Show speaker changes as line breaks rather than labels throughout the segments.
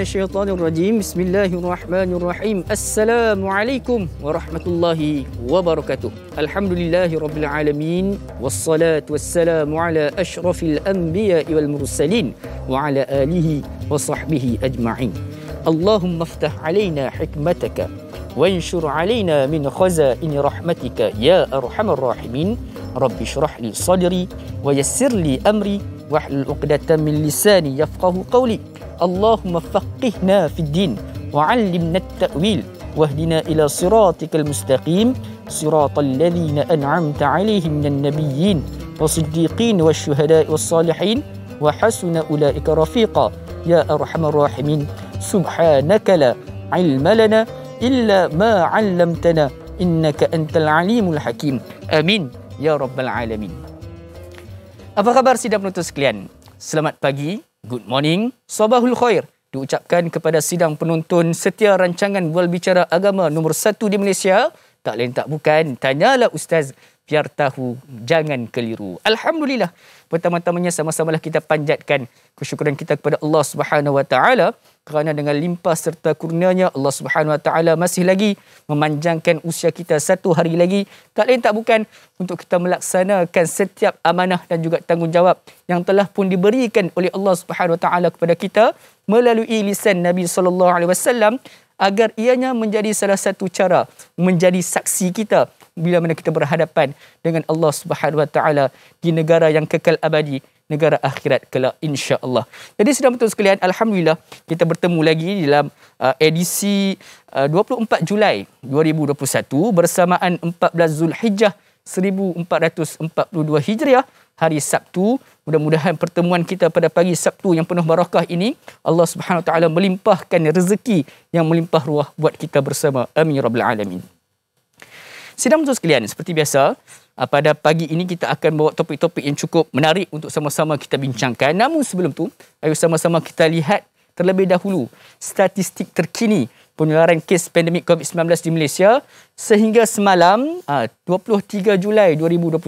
من الشيطان الرجيم بسم الله الرحمن الرحيم السلام عليكم ورحمة الله وبركاته الحمد لله رب العالمين والصلاة والسلام على أشرف الأنبياء والمرسلين وعلى آله وصحبه أجمعين اللهم افتح علينا حكمتك وانشر علينا من خزائن رحمتك يا أرحم الراحمين رب اشرح لي صدري ويسر لي أمري واحلل عقدة من لساني يفقه قولي اللهم فقهنا في الدين وعلمنا التأويل واهدنا إلى صراطك المستقيم صراط الذين أنعمت عليهم من النبيين والصديقين والشهداء والصالحين وحسن أولئك رفيقا يا أرحم الراحمين سبحانك لا علم لنا إلا ما علمتنا إنك أنت العليم الحكيم أمين يا رب العالمين Apa khabar sidang penutup sekalian? Selamat pagi Good morning, Sobahul Khair diucapkan kepada sidang penonton setia rancangan Bual Bicara Agama nombor 1 di Malaysia. Tak lain tak bukan, tanyalah Ustaz biar tahu jangan keliru. Alhamdulillah pertama-tamanya sama sama lah kita panjatkan kesyukuran kita kepada Allah Subhanahu Wa Taala kerana dengan limpah serta kurnianya Allah Subhanahu Wa Taala masih lagi memanjangkan usia kita satu hari lagi tak lain tak bukan untuk kita melaksanakan setiap amanah dan juga tanggungjawab yang telah pun diberikan oleh Allah Subhanahu Wa Taala kepada kita melalui lisan Nabi sallallahu alaihi wasallam agar ianya menjadi salah satu cara menjadi saksi kita bila mana kita berhadapan dengan Allah Subhanahu Wa Taala di negara yang kekal abadi negara akhirat kala insya-Allah. Jadi sedang betul sekalian alhamdulillah kita bertemu lagi dalam uh, edisi uh, 24 Julai 2021 bersamaan 14 Zulhijjah 1442 Hijriah hari Sabtu Mudah-mudahan pertemuan kita pada pagi Sabtu yang penuh barakah ini Allah Subhanahu taala melimpahkan rezeki yang melimpah ruah buat kita bersama. Amin ya rabbal alamin. Sidang tuan sekalian, seperti biasa, ah, pada pagi ini kita akan bawa topik-topik yang cukup menarik untuk sama-sama kita bincangkan. Namun sebelum tu, ayo sama-sama kita lihat terlebih dahulu statistik terkini penularan kes pandemik COVID-19 di Malaysia sehingga semalam 23 ah, Julai 2021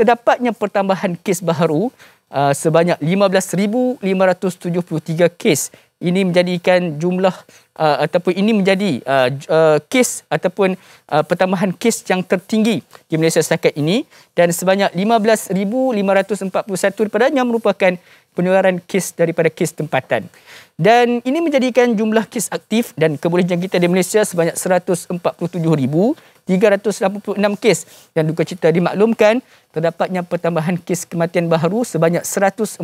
terdapatnya pertambahan kes baru uh, sebanyak 15573 kes ini menjadikan jumlah uh, ataupun ini menjadi uh, uh, kes ataupun uh, pertambahan kes yang tertinggi di Malaysia setakat ini dan sebanyak 15541 daripadanya merupakan penularan kes daripada kes tempatan. Dan ini menjadikan jumlah kes aktif dan keboleh jangkita di Malaysia sebanyak 147,386 kes. Dan duka cita dimaklumkan terdapatnya pertambahan kes kematian baru sebanyak 144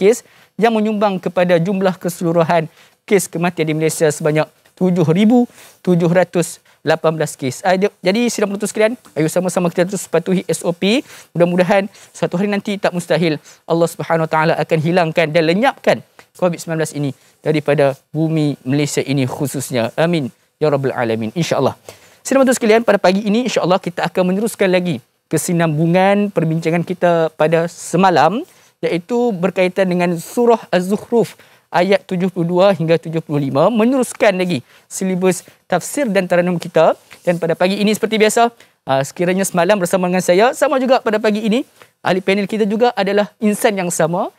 kes yang menyumbang kepada jumlah keseluruhan kes kematian di Malaysia sebanyak 7,700 kes. 18 kes. Uh, dia, jadi sidang penonton sekalian, ayo sama-sama kita terus patuhi SOP. Mudah-mudahan satu hari nanti tak mustahil Allah Subhanahu taala akan hilangkan dan lenyapkan COVID-19 ini daripada bumi Malaysia ini khususnya. Amin. Ya Rabbal Alamin. InsyaAllah. Sidang penonton sekalian, pada pagi ini insya Allah kita akan meneruskan lagi kesinambungan perbincangan kita pada semalam iaitu berkaitan dengan surah Az-Zukhruf ayat 72 hingga 75 meneruskan lagi silibus tafsir dan taranum kita dan pada pagi ini seperti biasa ah, sekiranya semalam bersama dengan saya sama juga pada pagi ini ahli panel kita juga adalah insan yang sama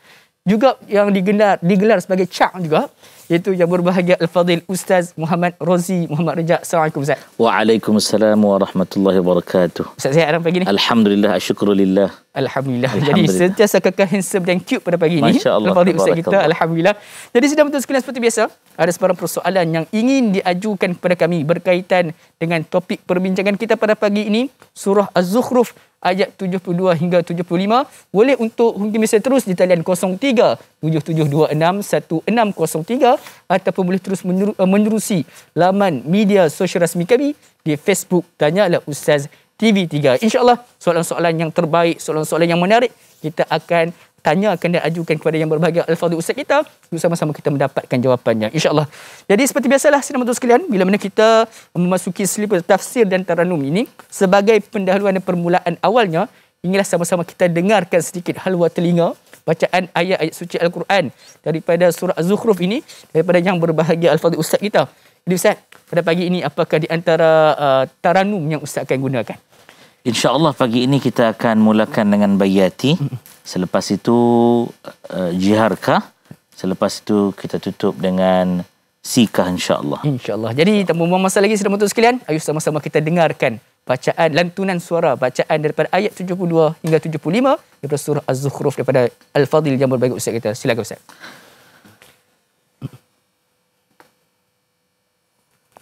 juga yang digelar digelar sebagai cak juga iaitu yang berbahagia Al-Fadhil Ustaz Muhammad Rozi Muhammad Rejak. Assalamualaikum Ustaz.
Waalaikumsalam warahmatullahi wabarakatuh. Ustaz sihat dalam pagi ni? Alhamdulillah, syukurillah.
Alhamdulillah. Jadi sentiasa kekal handsome dan cute pada pagi ini. Masya-Allah. Ustaz kita alhamdulillah. Jadi sedang betul sekali seperti biasa, ada sebarang persoalan yang ingin diajukan kepada kami berkaitan dengan topik perbincangan kita pada pagi ini, surah Az-Zukhruf ayat 72 hingga 75 boleh untuk hubungi mesej terus di talian 03 0377261603 ataupun boleh terus meneru, eh, menerusi laman media sosial rasmi kami di Facebook tanyalah ustaz TV3 insyaallah soalan-soalan yang terbaik soalan-soalan yang menarik kita akan tanya akan dia ajukan kepada yang berbahagia Al-Fadhi Ustaz kita. Sama-sama kita mendapatkan jawapannya. InsyaAllah. Jadi seperti biasalah sinar matahari sekalian. Bila mana kita memasuki selipa tafsir dan taranum ini. Sebagai pendahuluan dan permulaan awalnya. Inilah sama-sama kita dengarkan sedikit halwa telinga. Bacaan ayat-ayat suci Al-Quran. Daripada surah Az-Zukhruf ini. Daripada yang berbahagia Al-Fadhi Ustaz kita. Jadi Ustaz. Pada pagi ini apakah di antara uh, taranum yang Ustaz akan gunakan?
InsyaAllah pagi ini kita akan mulakan dengan Bayati. Selepas itu uh, eh, Jiharkah. Selepas itu kita tutup dengan Sikah insyaAllah.
InsyaAllah. Jadi tak membuang masa lagi sedang menonton sekalian. Ayuh sama-sama kita dengarkan bacaan lantunan suara bacaan daripada ayat 72 hingga 75 daripada surah Az-Zukhruf daripada Al-Fadil yang berbaik usia kita. Silakan Ustaz.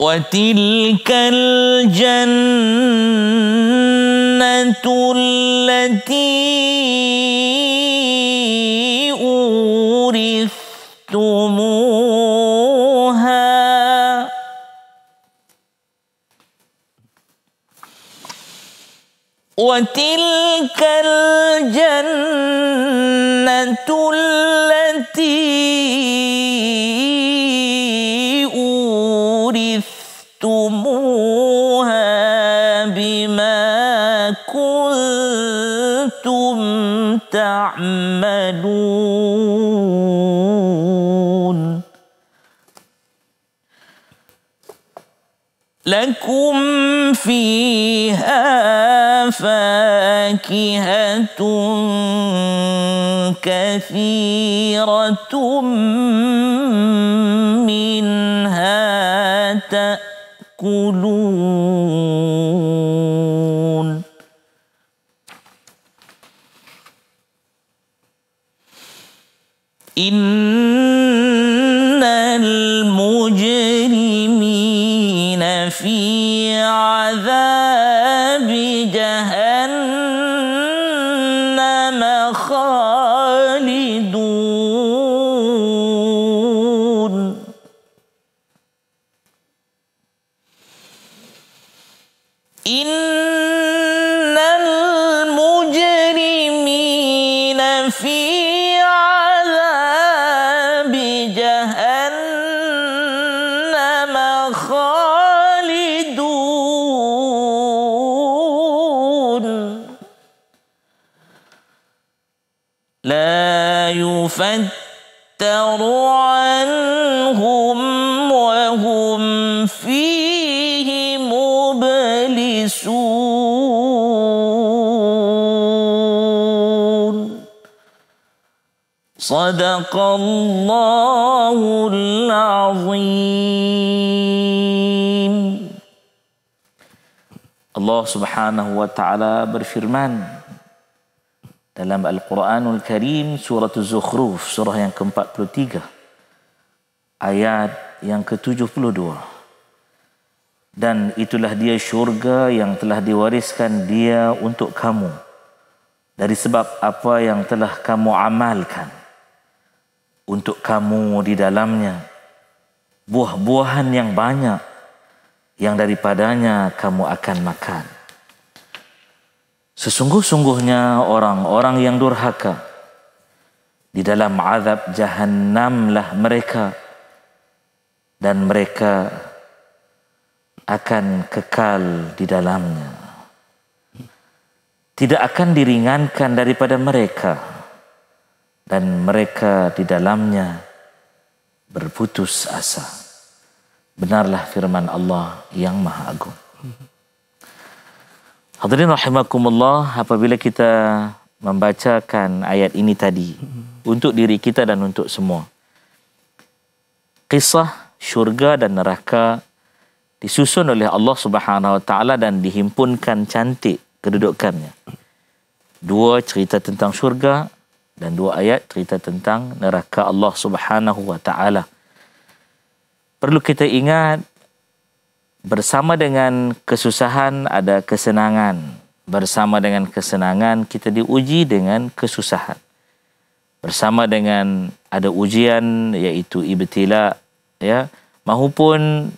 وتلك الجنة التي أورثتموها وتلك الجنة التي تعملون لكم فيها فاكهة كثيرة منها تأكلون إن المجرمين في عذاب جهنم صدق الله العظيم
الله سبحانه وتعالى برفرمان dalam Al-Quranul Karim surah Az-Zukhruf surah yang ke-43 ayat yang ke-72 dan itulah dia syurga yang telah diwariskan dia untuk kamu dari sebab apa yang telah kamu amalkan untuk kamu di dalamnya buah-buahan yang banyak yang daripadanya kamu akan makan. Sesungguh-sungguhnya orang-orang yang durhaka di dalam azab jahannamlah mereka dan mereka akan kekal di dalamnya. Tidak akan diringankan daripada mereka. Mereka dan mereka di dalamnya berputus asa. Benarlah firman Allah yang Maha Agung. Hadirin rahimakumullah, apabila kita membacakan ayat ini tadi untuk diri kita dan untuk semua. Kisah syurga dan neraka disusun oleh Allah Subhanahu wa taala dan dihimpunkan cantik kedudukannya. Dua cerita tentang syurga, dan dua ayat cerita tentang neraka Allah Subhanahu wa taala. Perlu kita ingat bersama dengan kesusahan ada kesenangan. Bersama dengan kesenangan kita diuji dengan kesusahan. Bersama dengan ada ujian iaitu ibtila ya mahupun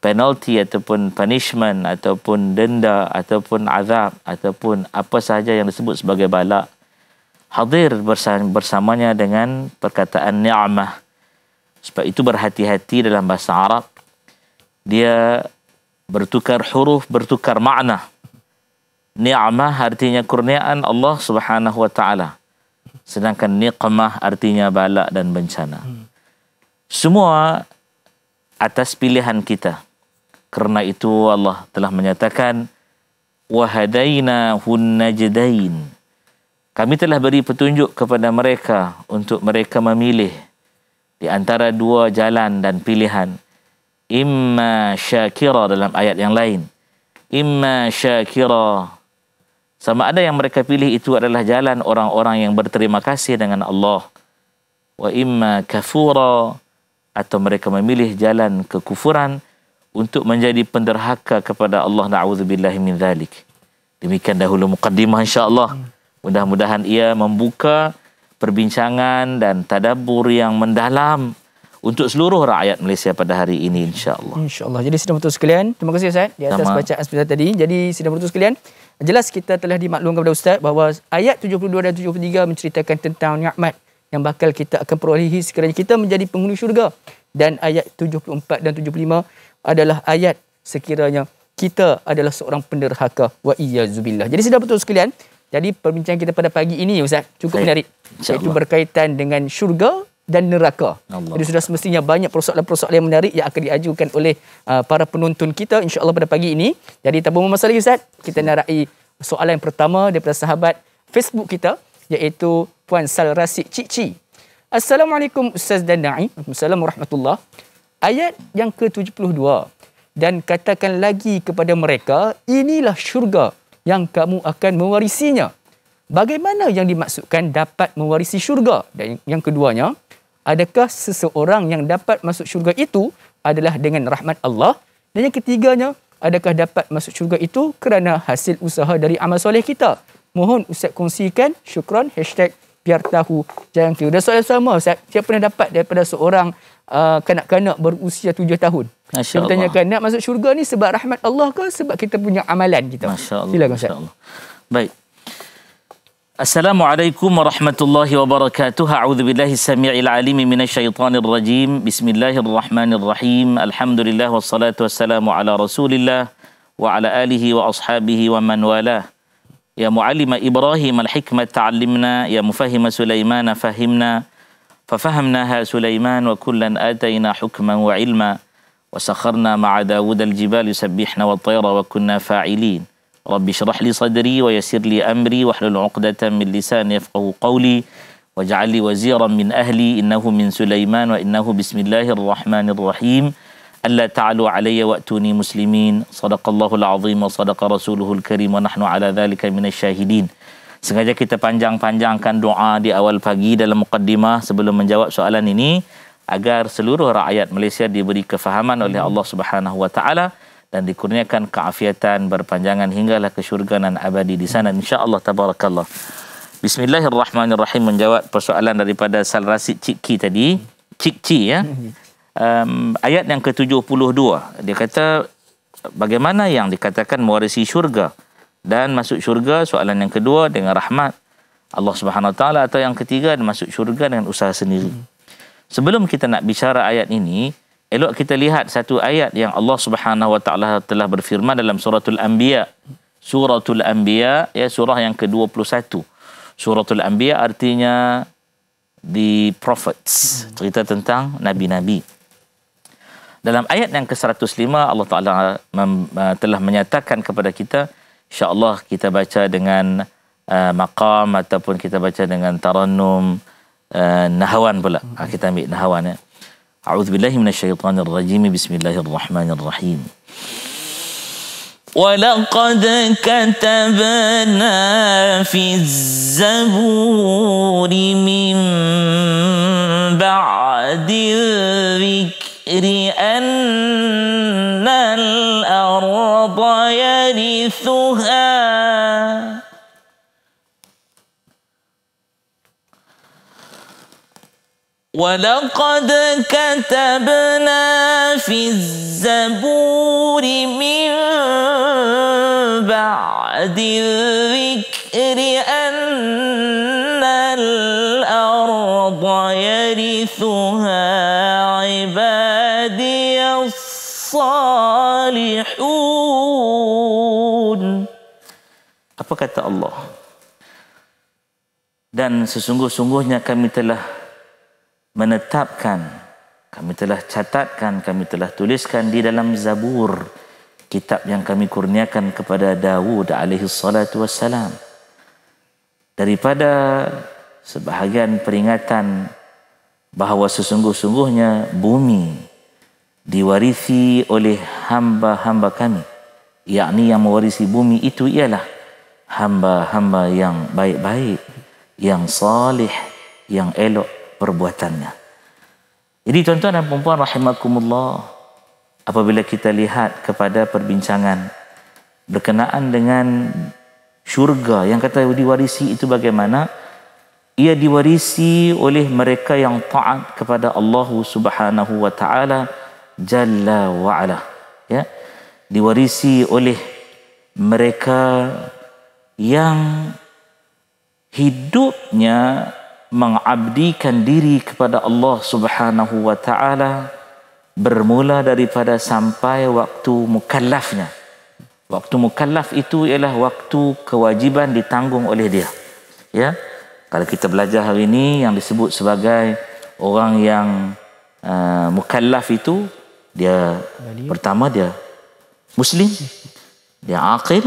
penalty ataupun punishment ataupun denda ataupun azab ataupun apa sahaja yang disebut sebagai balak hadir bersamanya dengan perkataan ni'mah. Sebab itu berhati-hati dalam bahasa Arab. Dia bertukar huruf, bertukar makna. Ni'mah artinya kurniaan Allah Subhanahu wa taala. Sedangkan niqmah artinya balak dan bencana. Hmm. Semua atas pilihan kita. kerana itu Allah telah menyatakan wahadaina hunnajdain. Kami telah beri petunjuk kepada mereka untuk mereka memilih di antara dua jalan dan pilihan. Imma syakira dalam ayat yang lain. Imma syakira. Sama ada yang mereka pilih itu adalah jalan orang-orang yang berterima kasih dengan Allah. Wa imma kafura. Atau mereka memilih jalan kekufuran untuk menjadi penderhaka kepada Allah. Na'udzubillahimin zalik. Demikian dahulu muqaddimah insyaAllah. Hmm. Mudah-mudahan ia membuka perbincangan dan tadabbur yang mendalam untuk seluruh rakyat Malaysia pada hari ini Insya Allah.
Insya Allah. Jadi sidang penutup sekalian, terima kasih Ustaz di atas Sama. bacaan seperti tadi. Jadi sidang penutup sekalian, jelas kita telah dimaklumkan kepada Ustaz bahawa ayat 72 dan 73 menceritakan tentang nikmat yang bakal kita akan perolehi sekiranya kita menjadi penghuni syurga dan ayat 74 dan 75 adalah ayat sekiranya kita adalah seorang penderhaka wa iyazubillah. Jadi sidang penutup sekalian, jadi perbincangan kita pada pagi ini Ustaz cukup Saya, menarik. Itu berkaitan dengan syurga dan neraka. Allah. Jadi sudah semestinya banyak persoalan-persoalan yang menarik yang akan diajukan oleh uh, para penonton kita insya-Allah pada pagi ini. Jadi tanpa masa lagi Ustaz, kita narai soalan yang pertama daripada sahabat Facebook kita iaitu Puan Salrasik Cici. Assalamualaikum Ustaz dan Na'i. Assalamualaikum warahmatullahi Ayat yang ke-72. Dan katakan lagi kepada mereka, inilah syurga yang kamu akan mewarisinya. Bagaimana yang dimaksudkan dapat mewarisi syurga? Dan yang keduanya, adakah seseorang yang dapat masuk syurga itu adalah dengan rahmat Allah? Dan yang ketiganya, adakah dapat masuk syurga itu kerana hasil usaha dari amal soleh kita? Mohon Ustaz kongsikan syukran hashtag biar tahu jangan kira. Dan soalan sama Ustaz, siapa yang dapat daripada seorang uh, kanak-kanak berusia tujuh tahun? Masya Allah. Kita tanyakan nak masuk syurga ni sebab rahmat Allah ke sebab kita punya amalan kita? Masya Allah. Silakan Ustaz.
Baik. Assalamualaikum warahmatullahi wabarakatuh. A'udzu billahi samii'il 'aliim minasyaitaanir rajim. Bismillahirrahmanirrahim. Alhamdulillah wassalatu wassalamu ala Rasulillah wa ala alihi wa ashabihi wa man walah. Ya muallima Ibrahim al-hikmah ta'allimna, ya mufahhima Sulaimana fahimna, fa fahamna ha Sulaiman wa kullan atayna hukman wa 'ilma. وسخرنا مع داود الجبال يسبحنا والطير وكنا فاعلين رب اشرح لي صدري ويسر لي أمري واحلل عقدة من لساني يفقه قولي واجعل لي وزيرا من أهلي إنه من سليمان وإنه بسم الله الرحمن الرحيم ألا تعلوا علي وأتوني مسلمين صدق الله العظيم وصدق رسوله الكريم ونحن على ذلك من الشاهدين Sengaja kita panjang-panjangkan doa di awal pagi dalam mukaddimah sebelum menjawab soalan ini agar seluruh rakyat Malaysia diberi kefahaman oleh hmm. Allah Subhanahu wa taala dan dikurniakan keafiatan berpanjangan hinggalah ke syurga nan abadi di sana hmm. insyaallah tabarakallah. Bismillahirrahmanirrahim menjawab persoalan daripada Sal Rasid Cikki tadi. Cikki ya. Hmm. Um, ayat yang ke-72 dia kata bagaimana yang dikatakan mewarisi syurga dan masuk syurga soalan yang kedua dengan rahmat Allah Subhanahu Wa Taala atau yang ketiga masuk syurga dengan usaha sendiri. Hmm. Sebelum kita nak bicara ayat ini, elok kita lihat satu ayat yang Allah Subhanahu wa taala telah berfirman dalam suratul anbiya. Suratul anbiya ya surah yang ke-21. Suratul anbiya artinya the prophets, cerita tentang nabi-nabi. Dalam ayat yang ke-105 Allah Taala uh, telah menyatakan kepada kita insya-Allah kita baca dengan uh, maqam ataupun kita baca dengan tarannum آه، نهوان بلا آه، كتابي نهوان أعوذ بالله من الشيطان الرجيم بسم الله الرحمن
الرحيم ولقد كتبنا في الزبور من بعد الذكر أن الأرض يرثها ولقد كتبنا في الزبور من بعد الذكر أن الأرض يرثها عبادي الصالحون Apa kata
Allah? Dan sesungguh-sungguhnya kami telah menetapkan kami telah catatkan kami telah tuliskan di dalam zabur kitab yang kami kurniakan kepada Dawud alaihi salatu wassalam daripada sebahagian peringatan bahawa sesungguh-sungguhnya bumi diwarisi oleh hamba-hamba kami yakni yang mewarisi bumi itu ialah hamba-hamba yang baik-baik yang salih yang elok perbuatannya. Jadi tuan-tuan dan puan rahimakumullah, apabila kita lihat kepada perbincangan berkenaan dengan syurga yang kata diwarisi itu bagaimana? Ia diwarisi oleh mereka yang taat kepada Allah Subhanahu wa taala jalla wa ala. Ya. Diwarisi oleh mereka yang hidupnya mengabdikan diri kepada Allah Subhanahu wa taala bermula daripada sampai waktu mukallafnya. Waktu mukallaf itu ialah waktu kewajiban ditanggung oleh dia. Ya. Kalau kita belajar hari ini yang disebut sebagai orang yang uh, mukallaf itu dia Bali. pertama dia muslim, dia aqil,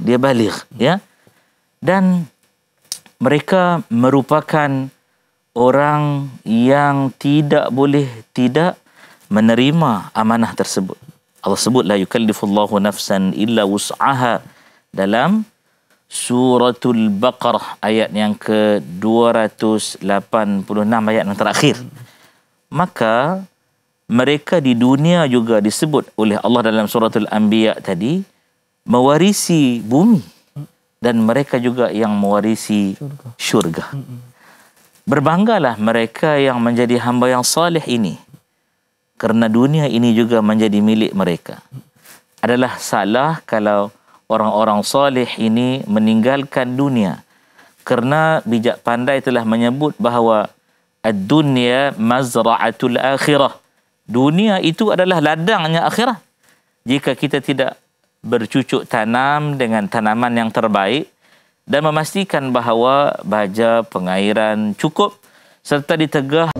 dia baligh, ya. Dan mereka merupakan orang yang tidak boleh tidak menerima amanah tersebut. Allah sebut la yukallifullahu nafsan illa wus'aha dalam suratul baqarah ayat yang ke-286 ayat yang terakhir. Maka mereka di dunia juga disebut oleh Allah dalam suratul anbiya tadi mewarisi bumi dan mereka juga yang mewarisi syurga. Berbanggalah mereka yang menjadi hamba yang salih ini. Kerana dunia ini juga menjadi milik mereka. Adalah salah kalau orang-orang salih ini meninggalkan dunia. Kerana bijak pandai telah menyebut bahawa ad dunia mazra'atul akhirah. Dunia itu adalah ladangnya akhirah. Jika kita tidak bercucuk tanam dengan tanaman yang terbaik dan memastikan bahawa baja pengairan cukup serta ditegah.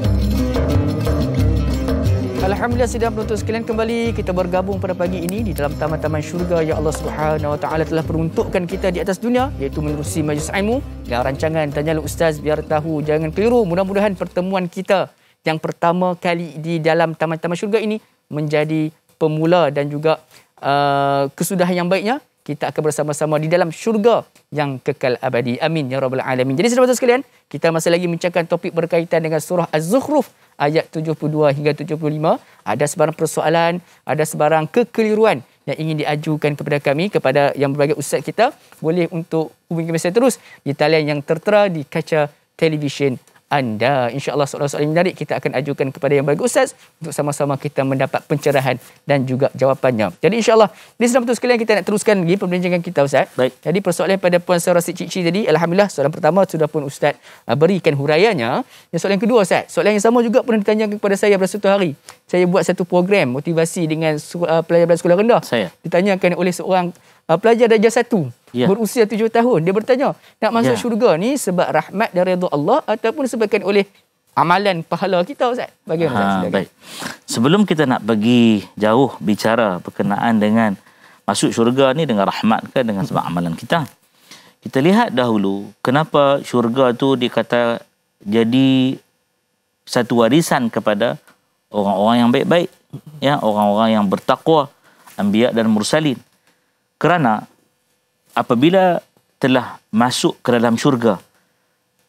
Alhamdulillah sidang penonton sekalian kembali kita bergabung pada pagi ini di dalam taman-taman syurga yang Allah Subhanahu Wa Taala telah peruntukkan kita di atas dunia iaitu menerusi majlis ilmu dan rancangan tanya ustaz biar tahu jangan keliru mudah-mudahan pertemuan kita yang pertama kali di dalam taman-taman syurga ini menjadi pemula dan juga uh, kesudahan yang baiknya kita akan bersama-sama di dalam syurga yang kekal abadi. Amin ya rabbal alamin. Jadi saudara-saudara sekalian, kita masih lagi membincangkan topik berkaitan dengan surah Az-Zukhruf ayat 72 hingga 75. Ada sebarang persoalan, ada sebarang kekeliruan yang ingin diajukan kepada kami kepada yang berbagai ustaz kita boleh untuk hubungi kami terus di talian yang tertera di kaca televisyen anda. InsyaAllah soalan-soalan yang menarik kita akan ajukan kepada yang baik Ustaz untuk sama-sama kita mendapat pencerahan dan juga jawapannya. Jadi insyaAllah di sebelum itu sekalian kita nak teruskan lagi perbincangan kita Ustaz. Baik. Jadi persoalan pada Puan Sarah Sik Cik tadi, Alhamdulillah soalan pertama sudah pun Ustaz uh, berikan huraiannya. Yang soalan kedua Ustaz, soalan yang sama juga pernah ditanyakan kepada saya pada satu hari. Saya buat satu program motivasi dengan uh, pelajar-pelajar sekolah rendah. Saya. Ditanyakan oleh seorang uh, pelajar darjah satu yeah. berusia tujuh tahun dia bertanya nak masuk yeah. syurga ni sebab rahmat dan redha Allah ataupun sebabkan oleh amalan pahala kita ustaz bagaimana ha, ustaz
baik sebelum kita nak pergi jauh bicara berkenaan dengan masuk syurga ni dengan rahmat ke dengan sebab amalan kita kita lihat dahulu kenapa syurga tu dikata jadi satu warisan kepada orang-orang yang baik-baik ya orang-orang yang bertakwa anbiya dan mursalin kerana apabila telah masuk ke dalam syurga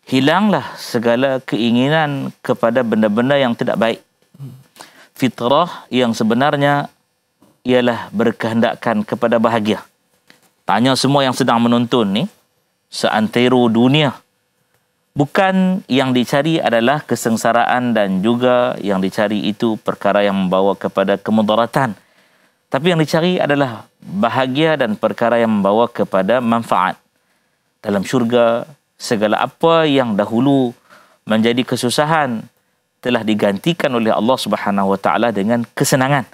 hilanglah segala keinginan kepada benda-benda yang tidak baik fitrah yang sebenarnya ialah berkehendakkan kepada bahagia tanya semua yang sedang menonton ni seantero dunia bukan yang dicari adalah kesengsaraan dan juga yang dicari itu perkara yang membawa kepada kemudaratan hmm. Tapi yang dicari adalah bahagia dan perkara yang membawa kepada manfaat. Dalam syurga, segala apa yang dahulu menjadi kesusahan telah digantikan oleh Allah Subhanahu dengan kesenangan.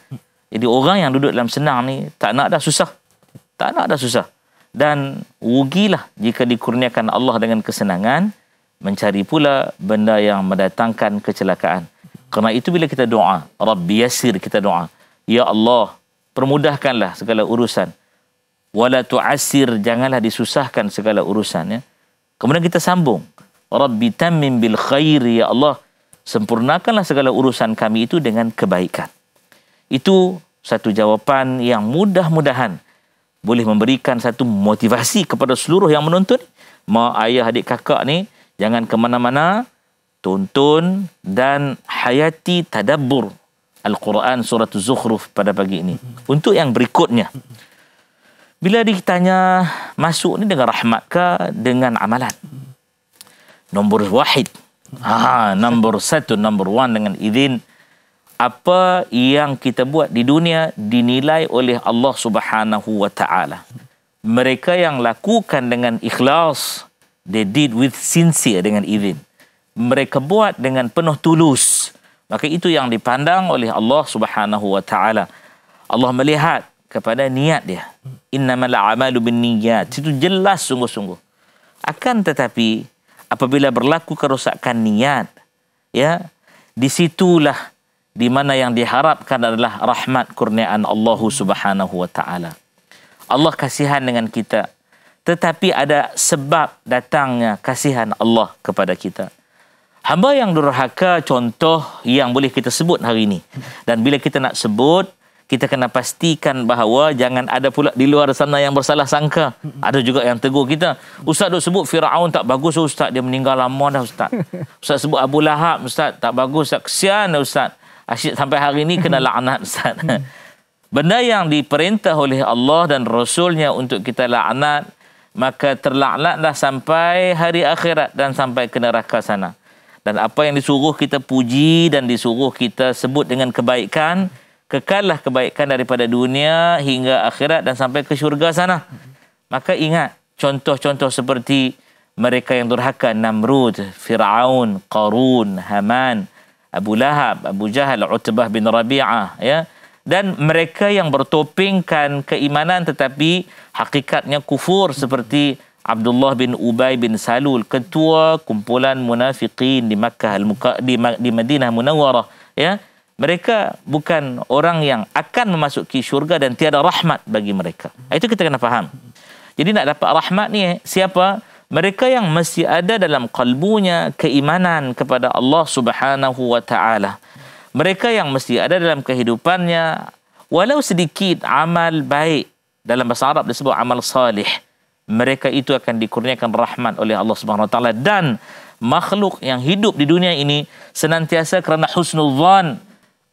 Jadi orang yang duduk dalam senang ni tak nak dah susah. Tak nak dah susah. Dan rugilah jika dikurniakan Allah dengan kesenangan mencari pula benda yang mendatangkan kecelakaan. Kerana itu bila kita doa, Rabbi Yasir kita doa. Ya Allah, permudahkanlah segala urusan wala tu'assir janganlah disusahkan segala urusan ya kemudian kita sambung rabbi tammim bil khair ya Allah sempurnakanlah segala urusan kami itu dengan kebaikan itu satu jawapan yang mudah-mudahan boleh memberikan satu motivasi kepada seluruh yang menonton mak ayah adik kakak ni jangan ke mana-mana tuntun dan hayati tadabbur Al-Quran surah Zuhruf pada pagi ini. Untuk yang berikutnya. Bila ditanya masuk ni dengan rahmat ke dengan amalan? Nombor wahid. Ha, ha, nombor satu, nombor one dengan izin. Apa yang kita buat di dunia dinilai oleh Allah subhanahu wa ta'ala. Mereka yang lakukan dengan ikhlas, they did with sincere dengan izin. Mereka buat dengan penuh tulus maka itu yang dipandang oleh Allah Subhanahu wa taala Allah melihat kepada niat dia innamal a'malu binniyat itu jelas sungguh-sungguh akan tetapi apabila berlaku kerosakan niat ya disitulah di mana yang diharapkan adalah rahmat kurniaan Allah Subhanahu wa taala Allah kasihan dengan kita tetapi ada sebab datangnya kasihan Allah kepada kita. Hamba yang durhaka contoh yang boleh kita sebut hari ini. Dan bila kita nak sebut, kita kena pastikan bahawa jangan ada pula di luar sana yang bersalah sangka. Ada juga yang tegur kita. Ustaz dah sebut Fir'aun tak bagus Ustaz. Dia meninggal lama dah Ustaz. Ustaz sebut Abu Lahab Ustaz. Tak bagus Ustaz. Kesian Ustaz. Asyik sampai hari ini kena laknat Ustaz. Benda yang diperintah oleh Allah dan Rasulnya untuk kita laknat. Maka terlaknatlah sampai hari akhirat dan sampai ke neraka sana dan apa yang disuruh kita puji dan disuruh kita sebut dengan kebaikan kekallah kebaikan daripada dunia hingga akhirat dan sampai ke syurga sana maka ingat contoh-contoh seperti mereka yang durhaka Namrud, Firaun, Qarun, Haman, Abu Lahab, Abu Jahal, Utbah bin Rabi'ah ya dan mereka yang bertopengkan keimanan tetapi hakikatnya kufur seperti Abdullah bin Ubay bin Salul ketua kumpulan munafiqin di Makkah di, di Madinah Munawarah. ya mereka bukan orang yang akan memasuki syurga dan tiada rahmat bagi mereka itu kita kena faham jadi nak dapat rahmat ni siapa mereka yang masih ada dalam kalbunya keimanan kepada Allah Subhanahu wa taala mereka yang mesti ada dalam kehidupannya walau sedikit amal baik dalam bahasa Arab disebut amal salih mereka itu akan dikurniakan rahmat oleh Allah Subhanahu wa dan makhluk yang hidup di dunia ini senantiasa kerana husnul dhan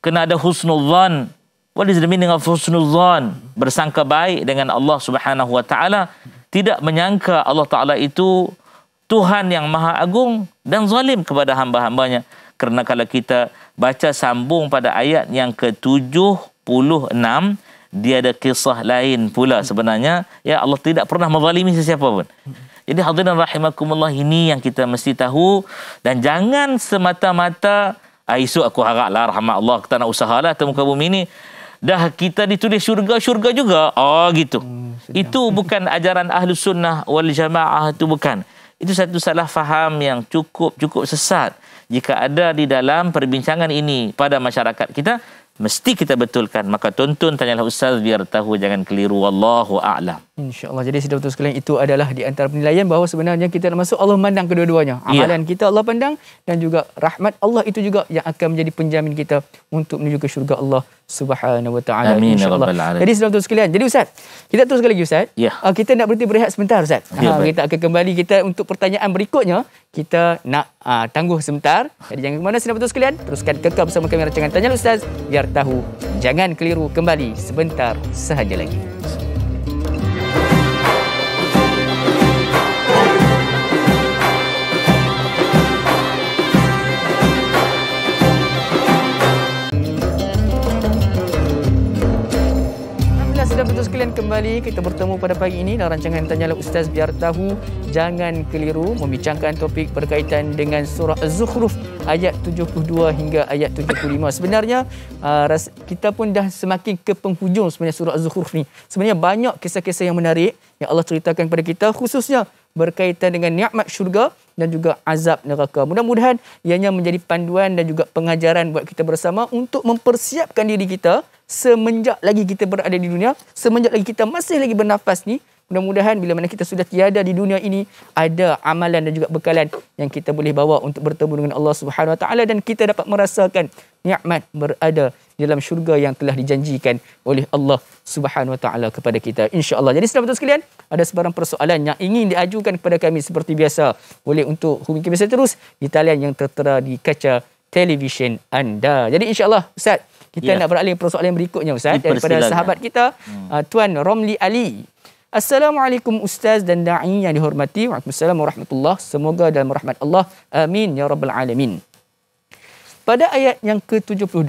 kena ada husnul dhan what is the meaning of husnul dhan bersangka baik dengan Allah Subhanahu wa taala tidak menyangka Allah taala itu Tuhan yang maha agung dan zalim kepada hamba-hambanya kerana kalau kita baca sambung pada ayat yang ke-76 dia ada kisah lain pula sebenarnya ya Allah tidak pernah menzalimi sesiapa pun jadi hadirin rahimakumullah ini yang kita mesti tahu dan jangan semata-mata Aisu ah, aku haraplah rahmat Allah kita nak usahalah temu kamu ini dah kita ditulis syurga-syurga juga oh gitu hmm, itu bukan ajaran ahlu sunnah wal jamaah itu bukan itu satu salah faham yang cukup cukup sesat jika ada di dalam perbincangan ini pada masyarakat kita mesti kita betulkan maka tuntun tanyalah ustaz biar tahu jangan keliru wallahu a'lam
InsyaAllah. Jadi sedap betul sekalian itu adalah di antara penilaian bahawa sebenarnya kita nak masuk Allah mandang kedua-duanya. Ya. Amalan yeah. kita Allah pandang dan juga rahmat Allah itu juga yang akan menjadi penjamin kita untuk menuju ke syurga Allah Subhanahu Wa Taala. Amin. Ya InsyaAllah. Jadi sedap betul sekalian. Jadi Ustaz, kita teruskan lagi Ustaz. Yeah. Ya. kita nak berhenti berehat sebentar Ustaz. Yeah, ha, kita akan kembali kita untuk pertanyaan berikutnya. Kita nak ha, tangguh sebentar. Jadi jangan ke mana sedap betul sekalian. Teruskan kekal bersama kami rancangan Tanya Ustaz. Biar tahu. Jangan keliru kembali sebentar sahaja lagi. Assalamualaikum. dan betul sekalian kembali kita bertemu pada pagi ini dalam rancangan Tanyalah Ustaz Biar Tahu Jangan Keliru membincangkan topik berkaitan dengan surah Az-Zukhruf ayat 72 hingga ayat 75. Sebenarnya uh, kita pun dah semakin ke penghujung sebenarnya surah Az-Zukhruf ni. Sebenarnya banyak kisah-kisah yang menarik yang Allah ceritakan kepada kita khususnya berkaitan dengan nikmat syurga dan juga azab neraka. Mudah-mudahan ianya menjadi panduan dan juga pengajaran buat kita bersama untuk mempersiapkan diri kita semenjak lagi kita berada di dunia, semenjak lagi kita masih lagi bernafas ni, mudah-mudahan bila mana kita sudah tiada di dunia ini, ada amalan dan juga bekalan yang kita boleh bawa untuk bertemu dengan Allah Subhanahu Wa Taala dan kita dapat merasakan nikmat berada dalam syurga yang telah dijanjikan oleh Allah Subhanahu Wa Taala kepada kita. InsyaAllah. Jadi selamat sekalian, ada sebarang persoalan yang ingin diajukan kepada kami seperti biasa, boleh untuk hubungi kami terus di talian yang tertera di kaca televisyen anda. Jadi insyaAllah, Ustaz, kita ya. nak beralih persoalan berikutnya ustaz daripada sahabat kita hmm. Uh, tuan Romli Ali Assalamualaikum ustaz dan dai yang dihormati Waalaikumsalam warahmatullahi semoga dalam rahmat Allah amin ya rabbal alamin Pada ayat yang ke-72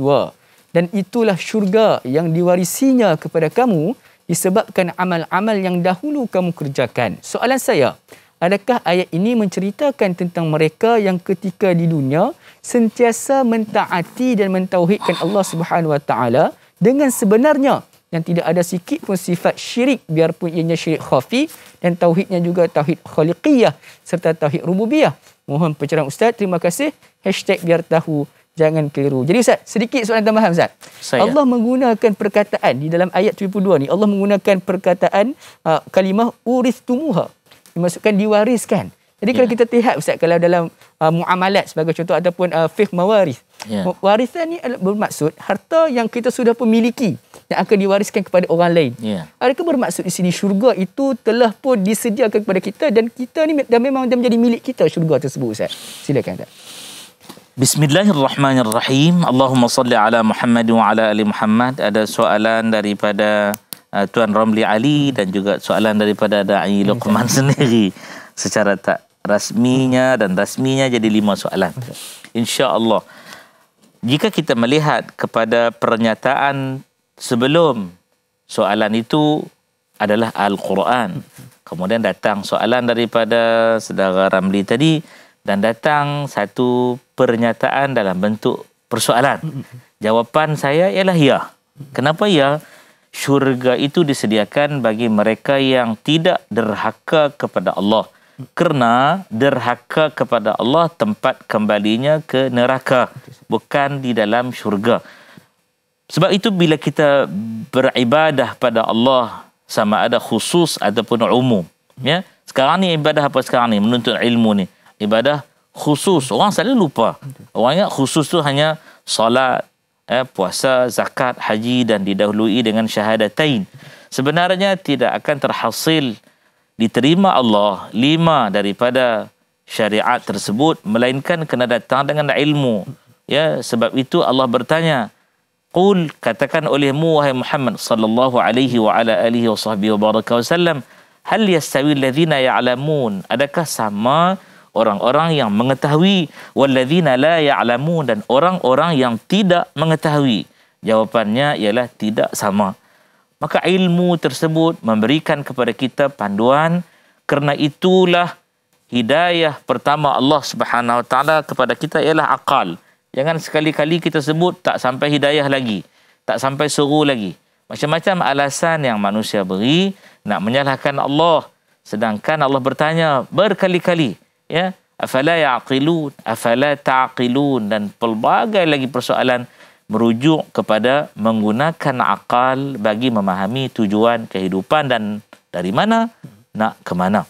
dan itulah syurga yang diwarisinya kepada kamu disebabkan amal-amal yang dahulu kamu kerjakan soalan saya adakah ayat ini menceritakan tentang mereka yang ketika di dunia sentiasa mentaati dan mentauhidkan Allah Subhanahu Wa Taala dengan sebenarnya yang tidak ada sikit pun sifat syirik biarpun ianya syirik khafi dan tauhidnya juga tauhid khaliqiyah serta tauhid rububiyah. Mohon pencerahan Ustaz. Terima kasih. Hashtag biar tahu jangan keliru. Jadi Ustaz, sedikit soalan tambahan Ustaz. Saya. Allah menggunakan perkataan di dalam ayat 72 ni. Allah menggunakan perkataan uh, kalimah urithtumuha dimasukkan diwariskan. Jadi yeah. kalau ya. kita lihat Ustaz kalau dalam uh, muamalat sebagai contoh ataupun uh, fiqh mawaris. Yeah. Warisan ni bermaksud harta yang kita sudah pemiliki yang akan diwariskan kepada orang lain. Yeah. Ya. Adakah bermaksud di sini syurga itu telah pun disediakan kepada kita dan kita ni dah memang dah menjadi milik kita syurga tersebut Ustaz? Silakan Ustaz.
Bismillahirrahmanirrahim. Allahumma salli ala Muhammad wa ala ali Muhammad. Ada soalan daripada uh, Tuan Romli Ali dan juga soalan daripada Da'i hmm, Luqman sendiri secara tak rasminya dan rasminya jadi lima soalan. Insya Allah, Jika kita melihat kepada pernyataan sebelum soalan itu adalah Al-Quran. Kemudian datang soalan daripada saudara Ramli tadi dan datang satu pernyataan dalam bentuk persoalan. Hmm, hmm, Jawapan saya ialah ya. Kenapa ya? syurga itu disediakan bagi mereka yang tidak derhaka kepada Allah kerana derhaka kepada Allah tempat kembalinya ke neraka bukan di dalam syurga sebab itu bila kita beribadah pada Allah sama ada khusus ataupun umum ya sekarang ni ibadah apa sekarang ni menuntut ilmu ni ibadah khusus orang selalu lupa orang ingat khusus tu hanya solat eh, puasa, zakat, haji dan didahului dengan syahadatain. Sebenarnya tidak akan terhasil diterima Allah lima daripada syariat tersebut melainkan kena datang dengan ilmu. Ya, sebab itu Allah bertanya, "Qul katakan olehmu wahai Muhammad sallallahu alaihi wa ala alihi wa sahbihi wa baraka wasallam, hal yastawi alladhina ya'lamun? Adakah sama orang-orang yang mengetahui walladzina la ya'lamun dan orang-orang yang tidak mengetahui jawapannya ialah tidak sama maka ilmu tersebut memberikan kepada kita panduan kerana itulah hidayah pertama Allah Subhanahu Wa Taala kepada kita ialah akal jangan sekali-kali kita sebut tak sampai hidayah lagi tak sampai suruh lagi macam-macam alasan yang manusia beri nak menyalahkan Allah sedangkan Allah bertanya berkali-kali ya afala yaqilun afala taqilun dan pelbagai lagi persoalan merujuk kepada menggunakan akal bagi memahami tujuan kehidupan dan dari mana nak ke mana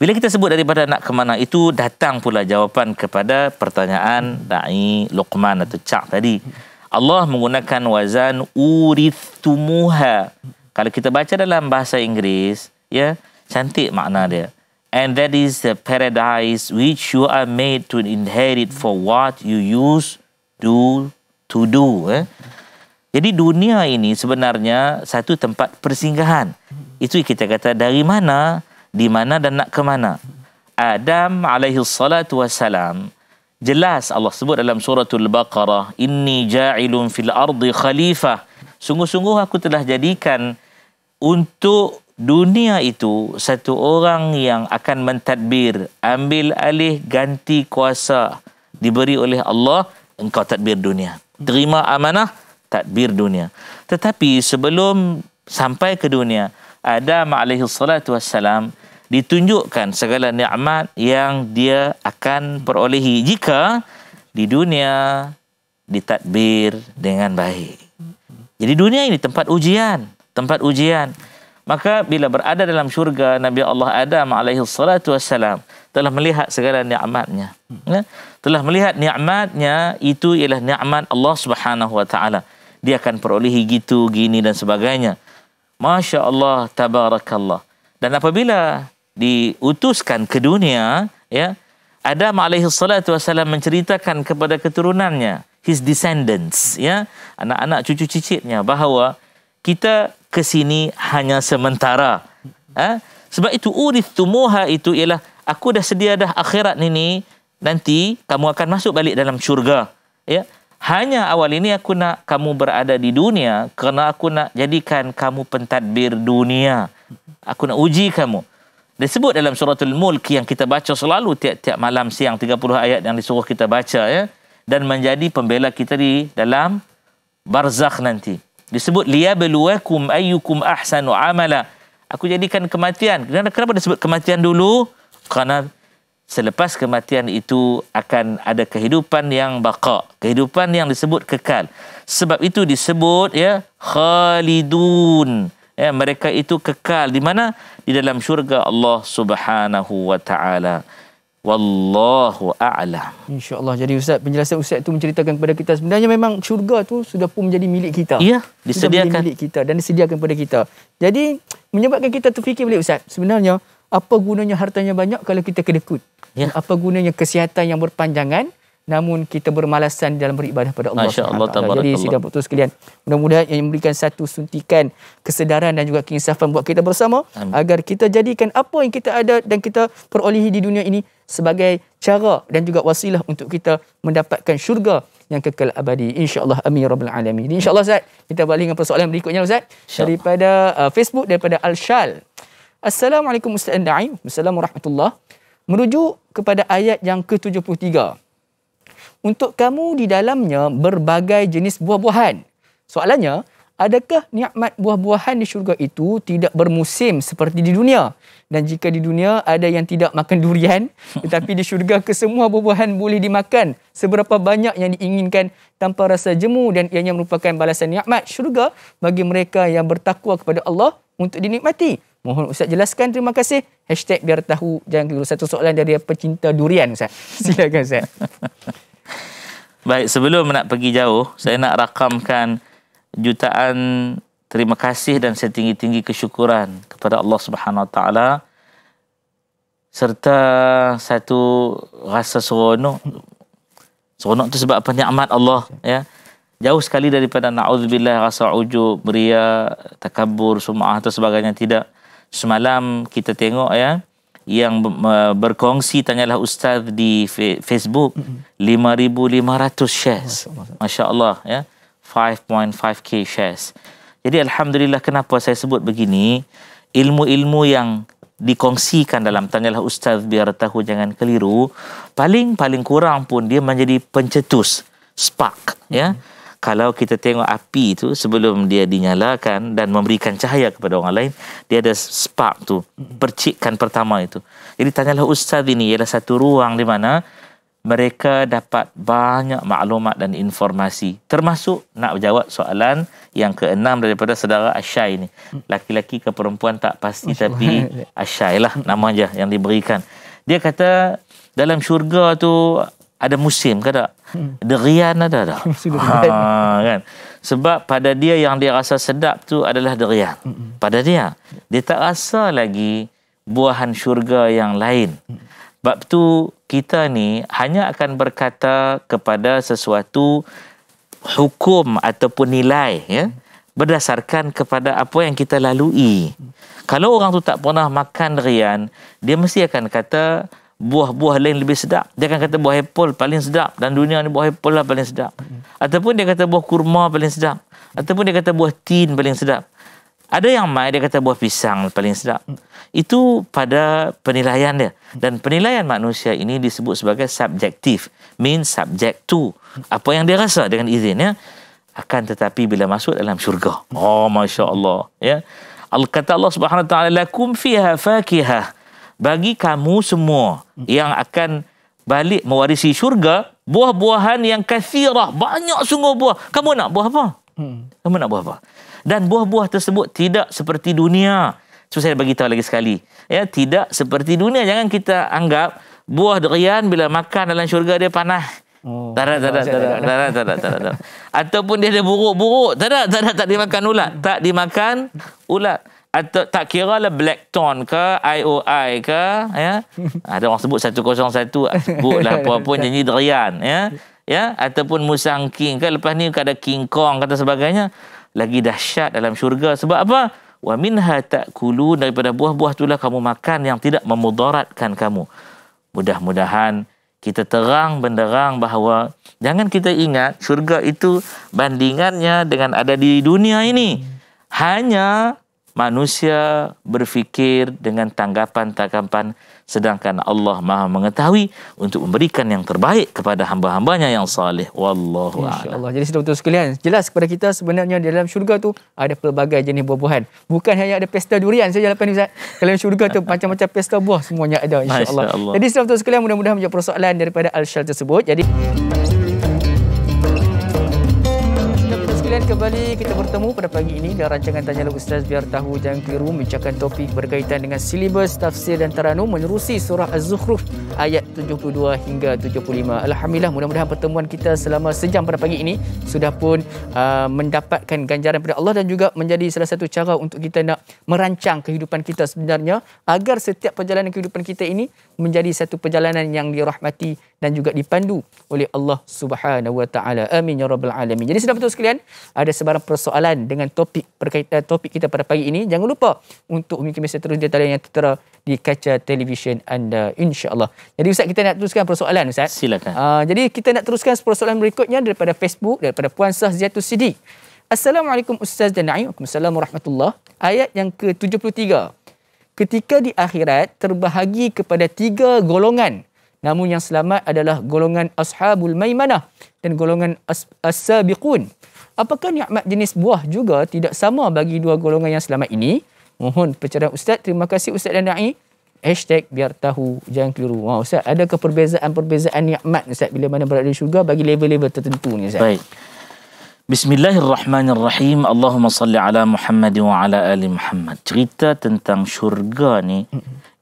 bila kita sebut daripada nak ke mana itu datang pula jawapan kepada pertanyaan dai luqman atau cak tadi Allah menggunakan wazan urithtumuha kalau kita baca dalam bahasa Inggeris ya cantik makna dia And that is the paradise which you are made to inherit for what you use do to do. Eh? Jadi dunia ini sebenarnya satu tempat persinggahan. Itu kita kata dari mana, di mana dan nak ke mana. Adam alaihi salatu wassalam jelas Allah sebut dalam surah Al-Baqarah, "Inni ja'ilun fil ardi khalifah." Sungguh-sungguh aku telah jadikan untuk dunia itu satu orang yang akan mentadbir, ambil alih ganti kuasa diberi oleh Allah, engkau tadbir dunia. Terima amanah, tadbir dunia. Tetapi sebelum sampai ke dunia, Adam alaihi salatu wassalam ditunjukkan segala nikmat yang dia akan perolehi jika di dunia ditadbir dengan baik. Jadi dunia ini tempat ujian, tempat ujian. Maka bila berada dalam syurga Nabi Allah Adam alaihi salatu wasalam telah melihat segala nikmatnya. Hmm. Ya? Telah melihat nikmatnya itu ialah nikmat Allah Subhanahu wa taala. Dia akan perolehi gitu, gini dan sebagainya. Masya Allah, tabarakallah. Dan apabila diutuskan ke dunia, ya, Adam alaihi salatu wasalam menceritakan kepada keturunannya, his descendants, ya, anak-anak cucu-cicitnya bahawa kita ke sini hanya sementara. Ha? Sebab itu urith tumuha itu ialah aku dah sedia dah akhirat ni ni nanti kamu akan masuk balik dalam syurga. Ya. Hanya awal ini aku nak kamu berada di dunia kerana aku nak jadikan kamu pentadbir dunia. Aku nak uji kamu. Disebut dalam suratul mulk yang kita baca selalu tiap-tiap malam siang 30 ayat yang disuruh kita baca ya dan menjadi pembela kita di dalam barzakh nanti disebut liya liyabluwakum ayyukum ahsanu amala aku jadikan kematian kenapa kenapa disebut kematian dulu kerana selepas kematian itu akan ada kehidupan yang baqa kehidupan yang disebut kekal sebab itu disebut ya khalidun ya mereka itu kekal di mana di dalam syurga Allah Subhanahu wa taala Wallahu a'lam.
Insya-Allah. Jadi ustaz, penjelasan ustaz itu menceritakan kepada kita sebenarnya memang syurga tu sudah pun menjadi milik kita. Ya, disediakan sudah milik kita dan disediakan kepada kita. Jadi menyebabkan kita tu fikir balik ustaz, sebenarnya apa gunanya hartanya banyak kalau kita kedekut? Ya. Apa gunanya kesihatan yang berpanjangan namun kita bermalasan dalam beribadah kepada Allah Masya Allah jadi sidang putus sekalian mudah-mudahan yang memberikan satu suntikan kesedaran dan juga keinsafan buat kita bersama Amin. agar kita jadikan apa yang kita ada dan kita perolehi di dunia ini sebagai cara dan juga wasilah untuk kita mendapatkan syurga yang kekal abadi insyaallah amin ya rabbil alamin insyaallah ustaz kita balik dengan persoalan berikutnya ustaz InsyaAllah. daripada uh, Facebook daripada Alshal Assalamualaikum ustaz Daim Assalamualaikum warahmatullahi merujuk kepada ayat yang ke-73 untuk kamu di dalamnya berbagai jenis buah-buahan. Soalannya, adakah nikmat buah-buahan di syurga itu tidak bermusim seperti di dunia? Dan jika di dunia ada yang tidak makan durian, tetapi di syurga kesemua buah-buahan boleh dimakan seberapa banyak yang diinginkan tanpa rasa jemu dan ianya merupakan balasan nikmat syurga bagi mereka yang bertakwa kepada Allah untuk dinikmati. Mohon Ustaz jelaskan. Terima kasih. Hashtag biar tahu. Jangan keliru. Satu soalan dari pecinta durian Ustaz. Silakan Ustaz.
Baik, sebelum nak pergi jauh, saya nak rakamkan jutaan terima kasih dan setinggi-tinggi kesyukuran kepada Allah Subhanahu Wa Taala serta satu rasa seronok. Seronok tu sebab apa nikmat Allah, ya. Jauh sekali daripada naudzubillah rasa ujub, ria, takabur, sum'ah atau sebagainya tidak. Semalam kita tengok ya, yang berkongsi tanyalah ustaz di Facebook 5500 shares. Masya-Allah ya. 5.5k shares. Jadi alhamdulillah kenapa saya sebut begini? Ilmu-ilmu yang dikongsikan dalam tanyalah ustaz biar tahu jangan keliru, paling paling kurang pun dia menjadi pencetus spark ya. Mm-hmm kalau kita tengok api tu sebelum dia dinyalakan dan memberikan cahaya kepada orang lain dia ada spark tu percikan pertama itu jadi tanyalah ustaz ini ialah satu ruang di mana mereka dapat banyak maklumat dan informasi termasuk nak jawab soalan yang keenam daripada saudara Asyai ni laki-laki ke perempuan tak pasti tapi Asyai lah nama aja yang diberikan dia kata dalam syurga tu ada musim ke tak? Hmm. Derian ada tak? ha, kan? Sebab pada dia yang dia rasa sedap tu adalah derian. Hmm. Pada dia. Dia tak rasa lagi buahan syurga yang lain. Sebab hmm. tu kita ni hanya akan berkata kepada sesuatu hukum ataupun nilai ya berdasarkan kepada apa yang kita lalui. Kalau orang tu tak pernah makan derian, dia mesti akan kata buah-buah lain lebih sedap. Dia akan kata buah apple paling sedap dan dunia ni buah apple lah paling sedap. Ataupun dia kata buah kurma paling sedap. Ataupun dia kata buah tin paling sedap. Ada yang mai dia kata buah pisang paling sedap. Itu pada penilaian dia. Dan penilaian manusia ini disebut sebagai subjektif. Mean subject to. Apa yang dia rasa dengan izin ya. Akan tetapi bila masuk dalam syurga. Oh Masya Allah. Ya. Al kata Allah Subhanahu Wa Taala lakum fiha fakihah bagi kamu semua yang akan balik mewarisi syurga buah-buahan yang kathirah banyak sungguh buah kamu nak buah apa hmm. kamu nak buah apa dan buah-buah tersebut tidak seperti dunia so saya bagi tahu lagi sekali ya tidak seperti dunia jangan kita anggap buah durian bila makan dalam syurga dia panah tak ada, tak ada, tak ada, tak ada, tak ada. Ataupun dia ada buruk-buruk. Tak ada, tak ada, tak dimakan ulat. Tak dimakan ulat atau tak kira lah Black Tone ke IOI ke ya ada orang sebut 101 ah, sebutlah apa pun nyanyi Drian ya? ya ya ataupun Musang King ke lepas ni ada King Kong kata sebagainya lagi dahsyat dalam syurga sebab apa wa minha takulu daripada buah-buah itulah kamu makan yang tidak memudaratkan kamu mudah-mudahan kita terang benderang bahawa jangan kita ingat syurga itu bandingannya dengan ada di dunia ini hmm. hanya manusia berfikir dengan tanggapan-tanggapan sedangkan Allah Maha mengetahui untuk memberikan yang terbaik kepada hamba-hambanya yang saleh wallahu
a'lam insyaallah jadi sudah betul sekalian jelas kepada kita sebenarnya di dalam syurga tu ada pelbagai jenis buah-buahan bukan hanya ada pesta durian saja lapan ustaz kalau syurga tu macam-macam pesta buah semuanya ada insyaallah Masya Allah. jadi sudah betul sekalian mudah-mudahan menjawab persoalan daripada al-syal tersebut jadi kembali kita bertemu pada pagi ini dalam rancangan Tanya Lalu Ustaz Biar Tahu Jangan Keliru bincangkan topik berkaitan dengan silibus, tafsir dan taranu menerusi surah Az-Zukhruf ayat 72 hingga 75. Alhamdulillah mudah-mudahan pertemuan kita selama sejam pada pagi ini sudah pun uh, mendapatkan ganjaran daripada Allah dan juga menjadi salah satu cara untuk kita nak merancang kehidupan kita sebenarnya agar setiap perjalanan kehidupan kita ini menjadi satu perjalanan yang dirahmati dan juga dipandu oleh Allah Subhanahu wa taala. Amin ya rabbal alamin. Jadi sudah saudara sekalian, ada sebarang persoalan dengan topik berkaitan eh, topik kita pada pagi ini, jangan lupa untuk mungkin mesej terus di talian yang tertera di kaca televisyen anda insya-Allah. Jadi ustaz kita nak teruskan persoalan ustaz. Silakan. Uh, jadi kita nak teruskan persoalan berikutnya daripada Facebook daripada Puan Sah Ziatu Siddiq. Assalamualaikum Ustaz dan Naim. Waalaikumsalam warahmatullahi Ayat yang ke-73 ketika di akhirat terbahagi kepada tiga golongan. Namun yang selamat adalah golongan Ashabul Maimanah dan golongan As-Sabiqun. Apakah nikmat jenis buah juga tidak sama bagi dua golongan yang selamat ini? Mohon pencerahan Ustaz. Terima kasih Ustaz dan Da'i. Hashtag biar tahu jangan keliru. Wah, Ustaz, adakah perbezaan-perbezaan nikmat Ustaz bila mana berada di syurga bagi level-level tertentu ni Ustaz? Baik.
Bismillahirrahmanirrahim. Allahumma salli ala Muhammad wa ala ali Muhammad. Cerita tentang syurga ni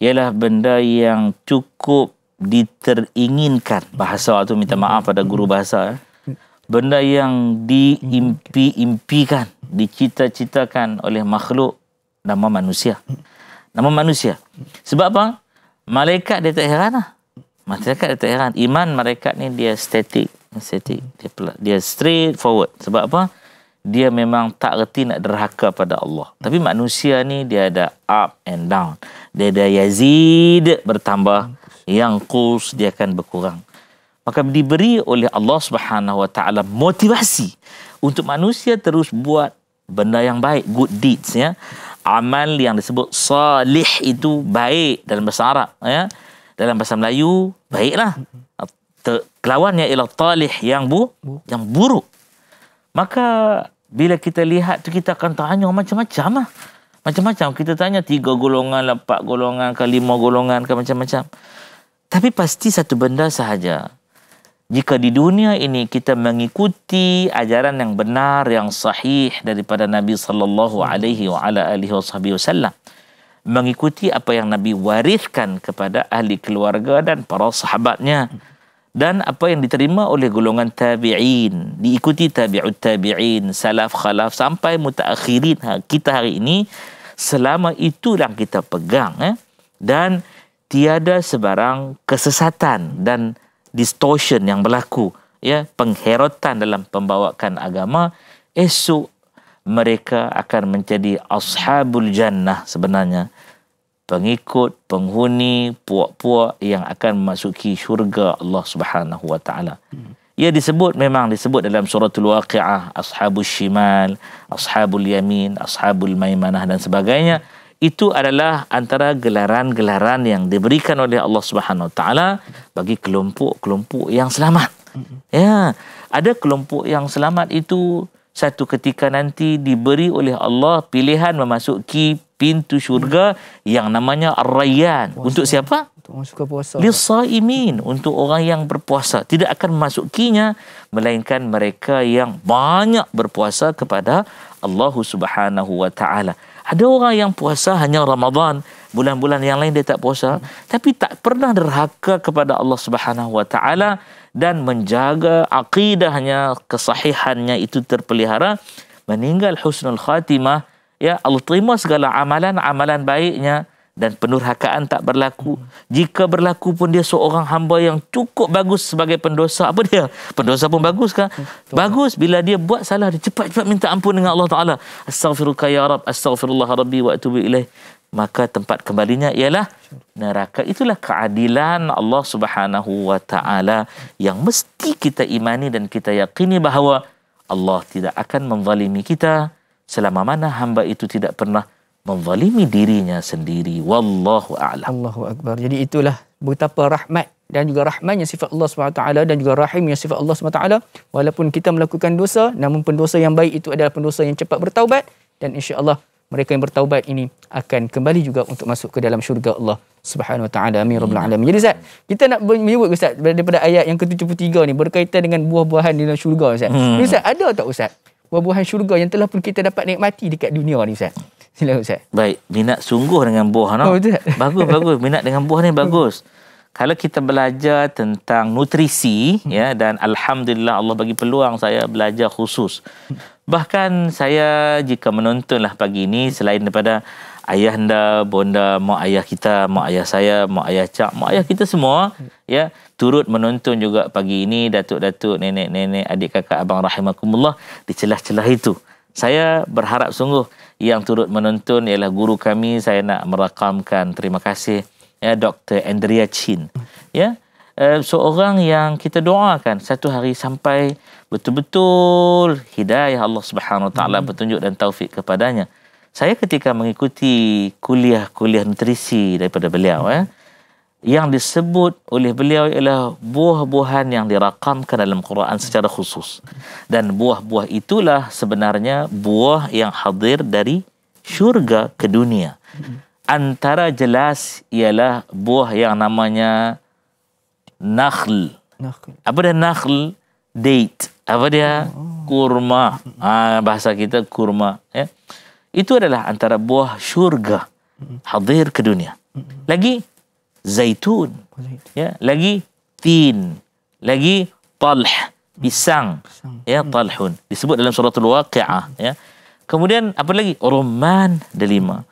ialah benda yang cukup diteringinkan. Bahasa waktu minta maaf pada guru bahasa eh. Benda yang diimpi-impikan, dicita-citakan oleh makhluk nama manusia. Nama manusia. Sebab apa? Malaikat dia tak heran lah. Malaikat dia tak heran. Iman mereka ni dia statik ascetic dia pelak, dia straight forward sebab apa dia memang tak reti nak derhaka pada Allah tapi manusia ni dia ada up and down dia ada yazid bertambah yang kurs dia akan berkurang maka diberi oleh Allah Subhanahu wa taala motivasi untuk manusia terus buat benda yang baik good deeds ya amal yang disebut salih itu baik dalam bahasa Arab ya dalam bahasa Melayu baiklah Kelawannya ialah talih yang bu, yang buruk. Maka bila kita lihat tu kita akan tanya macam-macam lah. Macam-macam kita tanya tiga golongan, empat golongan, ke lima golongan, ke macam-macam. Tapi pasti satu benda sahaja. Jika di dunia ini kita mengikuti ajaran yang benar, yang sahih daripada Nabi Sallallahu Alaihi Wasallam, mengikuti apa yang Nabi wariskan kepada ahli keluarga dan para sahabatnya dan apa yang diterima oleh golongan tabi'in diikuti tabi'ut tabi'in salaf khalaf sampai mutaakhirin ha, kita hari ini selama itu yang kita pegang eh? dan tiada sebarang kesesatan dan distortion yang berlaku ya pengherotan dalam pembawakan agama esok mereka akan menjadi ashabul jannah sebenarnya pengikut, penghuni, puak-puak yang akan memasuki syurga Allah Subhanahu Wa Taala. Ia disebut memang disebut dalam suratul waqiah Ashabul Shimal, Ashabul Yamin, Ashabul Maimanah dan sebagainya. Itu adalah antara gelaran-gelaran yang diberikan oleh Allah Subhanahu Wa Taala bagi kelompok-kelompok yang selamat. Ya, ada kelompok yang selamat itu satu ketika nanti diberi oleh Allah pilihan memasuki pintu syurga yang namanya Ar-Rayyan untuk siapa?
Untuk orang suka puasa.
Lisaimin untuk orang yang berpuasa. Tidak akan memasukinya melainkan mereka yang banyak berpuasa kepada Allah Subhanahu Ada orang yang puasa hanya Ramadan, bulan-bulan yang lain dia tak puasa, hmm. tapi tak pernah derhaka kepada Allah Subhanahu dan menjaga akidahnya kesahihannya itu terpelihara meninggal husnul khatimah ya Allah terima segala amalan-amalan baiknya dan penurhakaan tak berlaku jika berlaku pun dia seorang hamba yang cukup bagus sebagai pendosa apa dia pendosa pun bagus kan bagus bila dia buat salah dia cepat-cepat minta ampun dengan Allah taala astaghfiruka ya rab astaghfirullah rabbi wa atubu ilaih maka tempat kembalinya ialah neraka itulah keadilan Allah Subhanahu wa taala yang mesti kita imani dan kita yakini bahawa Allah tidak akan menzalimi kita selama mana hamba itu tidak pernah menzalimi dirinya sendiri wallahu a'lam
Allahu akbar jadi itulah betapa rahmat dan juga rahmatnya sifat Allah SWT dan juga rahimnya sifat Allah SWT walaupun kita melakukan dosa namun pendosa yang baik itu adalah pendosa yang cepat bertaubat dan insya-Allah mereka yang bertaubat ini akan kembali juga untuk masuk ke dalam syurga Allah Subhanahu wa taala amin rabbul alamin. Jadi Ustaz, kita nak menyebut Ustaz daripada ayat yang ke-73 ni berkaitan dengan buah-buahan di dalam syurga Ustaz. Hmm. Ustaz, ada tak Ustaz? Buah-buahan syurga yang telah pun kita dapat nikmati dekat dunia ni Ustaz. Sila Ustaz.
Baik, minat sungguh dengan buah noh. Bagus bagus minat dengan buah ni bagus. Hmm kalau kita belajar tentang nutrisi hmm. ya dan alhamdulillah Allah bagi peluang saya belajar khusus hmm. bahkan saya jika menontonlah pagi ini selain daripada ayah anda bonda mak ayah kita mak ayah saya mak ayah cak mak ayah kita semua hmm. ya turut menonton juga pagi ini datuk-datuk nenek-nenek adik kakak abang rahimakumullah di celah-celah itu saya berharap sungguh yang turut menonton ialah guru kami saya nak merakamkan terima kasih ya eh, Dr Andrea Chin ya eh, seorang yang kita doakan satu hari sampai betul-betul hidayah Allah Subhanahu taala hmm. petunjuk dan taufik kepadanya saya ketika mengikuti kuliah-kuliah nutrisi daripada beliau hmm. ya yang disebut oleh beliau ialah buah-buahan yang dirakamkan dalam Quran secara khusus dan buah-buah itulah sebenarnya buah yang hadir dari syurga ke dunia hmm antara jelas ialah buah yang namanya nakhl. nakhl. Apa dia nakhl? Date. Apa dia? Oh. Kurma. Ha, bahasa kita kurma. Ya. Itu adalah antara buah syurga hadir ke dunia. Lagi zaitun. Ya, lagi tin. Lagi talh, pisang. Ya, mm. talhun. Disebut dalam suratul waqiah, ya. Kemudian apa lagi? Rumman delima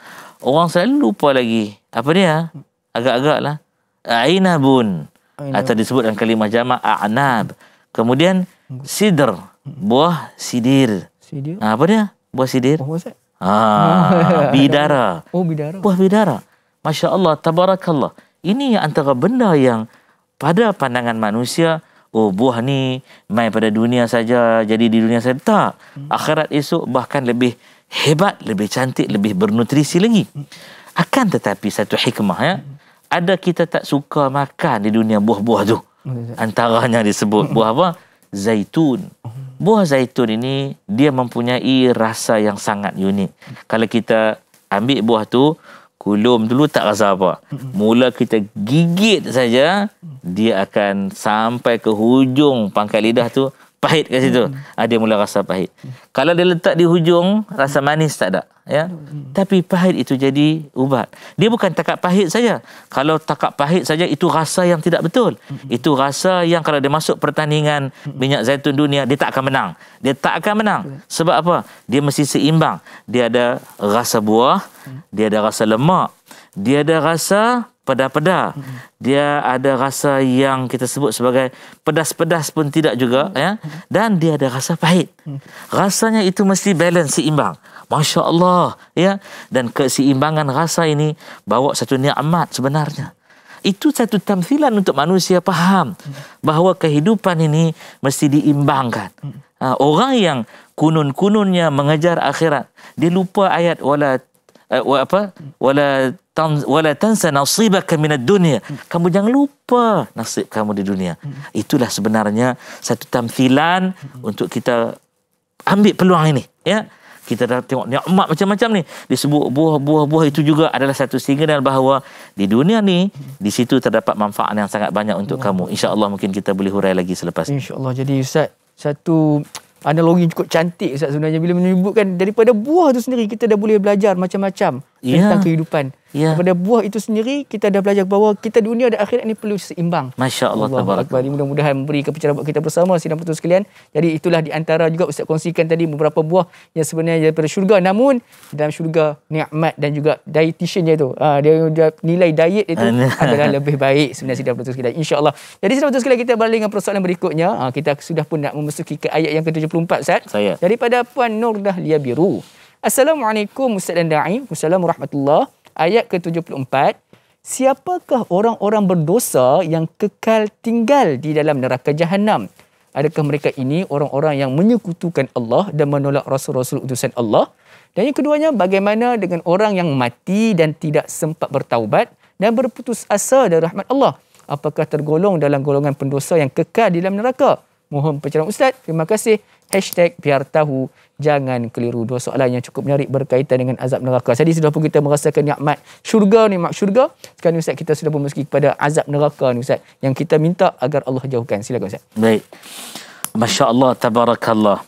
orang selalu lupa lagi. Apa dia? Agak-agak lah. A'inabun. Atau disebut dalam kalimah jama' a'nab. Kemudian sidr. Hmm. Buah sidir. Sidir. Ha, apa dia? Buah sidir. oh, ha, bidara. Oh bidara. Buah bidara. Masya Allah. Tabarakallah. Ini antara benda yang pada pandangan manusia, oh buah ni main pada dunia saja, jadi di dunia saja. Tak. Hmm. Akhirat esok bahkan lebih hebat, lebih cantik, lebih bernutrisi lagi. Akan tetapi satu hikmah ya, ada kita tak suka makan di dunia buah-buah tu. Antaranya disebut buah apa? Zaitun. Buah zaitun ini dia mempunyai rasa yang sangat unik. Kalau kita ambil buah tu, kulum dulu tak rasa apa. Mula kita gigit saja, dia akan sampai ke hujung pangkal lidah tu, pahit kat situ. Hmm. Ha, dia mula rasa pahit. Hmm. Kalau dia letak di hujung, rasa manis tak ada. Ya? Hmm. Tapi pahit itu jadi ubat. Dia bukan takat pahit saja. Kalau takat pahit saja, itu rasa yang tidak betul. Hmm. Itu rasa yang kalau dia masuk pertandingan hmm. minyak zaitun dunia, dia tak akan menang. Dia tak akan menang. Sebab apa? Dia mesti seimbang. Dia ada rasa buah, hmm. dia ada rasa lemak, dia ada rasa peda-peda. Hmm. Dia ada rasa yang kita sebut sebagai pedas-pedas pun tidak juga mm-hmm. ya. Dan dia ada rasa pahit. Hmm. Rasanya itu mesti balance seimbang. Masya-Allah ya. Dan keseimbangan rasa ini bawa satu nikmat sebenarnya. Itu satu tamthilan untuk manusia faham mm-hmm. bahawa kehidupan ini mesti diimbangkan. Hmm. orang yang kunun-kununnya mengejar akhirat, dia lupa ayat wala eh, apa? Hmm. wala wala tansa nasibaka min ad-dunya kamu jangan lupa nasib kamu di dunia itulah sebenarnya satu tamthilan untuk kita ambil peluang ini ya kita dah tengok nikmat macam-macam ni disebut buah-buah-buah itu juga adalah satu signal bahawa di dunia ni di situ terdapat manfaat yang sangat banyak untuk ya. kamu insya-Allah mungkin kita boleh hurai lagi selepas ini
insya-Allah jadi ustaz satu analogi cukup cantik ustaz sebenarnya bila menyebutkan daripada buah tu sendiri kita dah boleh belajar macam-macam yeah. tentang ya. kehidupan. Yeah. Daripada buah itu sendiri kita dah belajar bahawa kita dunia dan akhirat ini perlu seimbang.
Masya-Allah tabarakallah.
Mudah-mudahan memberi kepercayaan buat kita bersama sidang putus sekalian. Jadi itulah di antara juga Ustaz kongsikan tadi beberapa buah yang sebenarnya daripada syurga namun dalam syurga nikmat dan juga dietitian dia tu. Uh, dia, dia nilai diet dia tu adalah lebih baik sebenarnya sidang putus sekalian insya-Allah. Jadi sidang putus sekalian kita balik dengan persoalan berikutnya. Uh, kita sudah pun nak memasuki ke ayat yang ke-74 Ustaz. Daripada puan Nur Dahlia Biru. Assalamualaikum Ustaz dan Da'i. Assalamualaikum warahmatullahi Ayat ke-74. Siapakah orang-orang berdosa yang kekal tinggal di dalam neraka jahanam? Adakah mereka ini orang-orang yang menyekutukan Allah dan menolak Rasul-Rasul utusan Allah? Dan yang keduanya, bagaimana dengan orang yang mati dan tidak sempat bertaubat dan berputus asa dari rahmat Allah? Apakah tergolong dalam golongan pendosa yang kekal di dalam neraka? Mohon pencerahan Ustaz. Terima kasih. Hashtag biar tahu jangan keliru. Dua soalan yang cukup menarik berkaitan dengan azab neraka. Jadi sudah pun kita merasakan nikmat syurga ni, mak syurga. Sekarang ni Ustaz kita sudah pun meski kepada azab neraka ni Ustaz. Yang kita minta agar Allah jauhkan. Silakan Ustaz.
Baik. Masya Allah, Tabarakallah.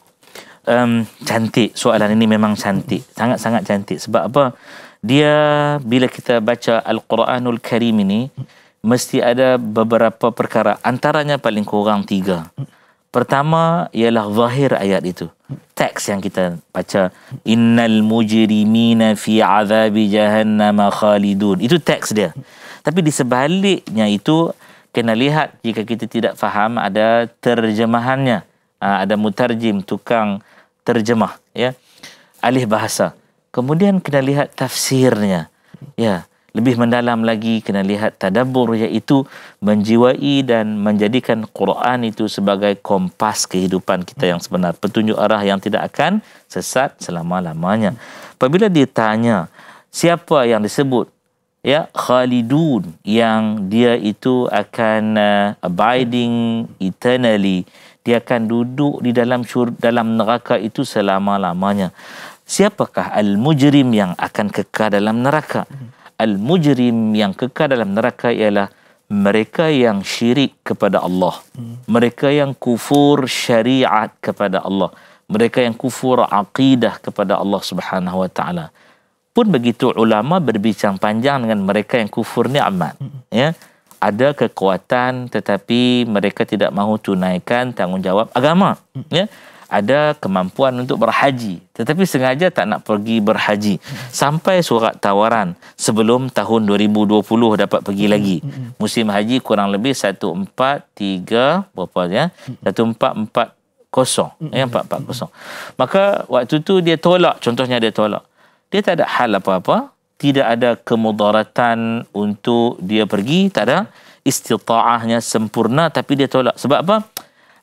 Um, cantik soalan ini memang cantik. Sangat-sangat cantik. Sebab apa? Dia bila kita baca Al-Quranul Karim ini, mesti ada beberapa perkara. Antaranya paling kurang tiga. Tiga. Pertama ialah zahir ayat itu. Teks yang kita baca innal mujrimina fi azabi jahannam khalidun. Itu teks dia. Tapi di sebaliknya itu kena lihat jika kita tidak faham ada terjemahannya. Ah, ada mutarjim tukang terjemah ya. Alih bahasa. Kemudian kena lihat tafsirnya. Ya. Yeah lebih mendalam lagi kena lihat tadabbur iaitu menjiwai dan menjadikan Quran itu sebagai kompas kehidupan kita yang sebenar petunjuk arah yang tidak akan sesat selama-lamanya apabila ditanya siapa yang disebut ya khalidun yang dia itu akan uh, abiding eternally dia akan duduk di dalam syur, dalam neraka itu selama-lamanya siapakah al mujrim yang akan kekal dalam neraka hmm al-mujrim yang kekal dalam neraka ialah mereka yang syirik kepada Allah. Mereka yang kufur syariat kepada Allah. Mereka yang kufur aqidah kepada Allah Subhanahu wa taala. Pun begitu ulama berbincang panjang dengan mereka yang kufur nikmat. Ya. Ada kekuatan tetapi mereka tidak mahu tunaikan tanggungjawab agama. Ya ada kemampuan untuk berhaji tetapi sengaja tak nak pergi berhaji sampai surat tawaran sebelum tahun 2020 dapat pergi lagi musim haji kurang lebih 143 berapa ya 1440 ya 440 maka waktu tu dia tolak contohnya dia tolak dia tak ada hal apa-apa tidak ada kemudaratan untuk dia pergi tak ada istitaahnya sempurna tapi dia tolak sebab apa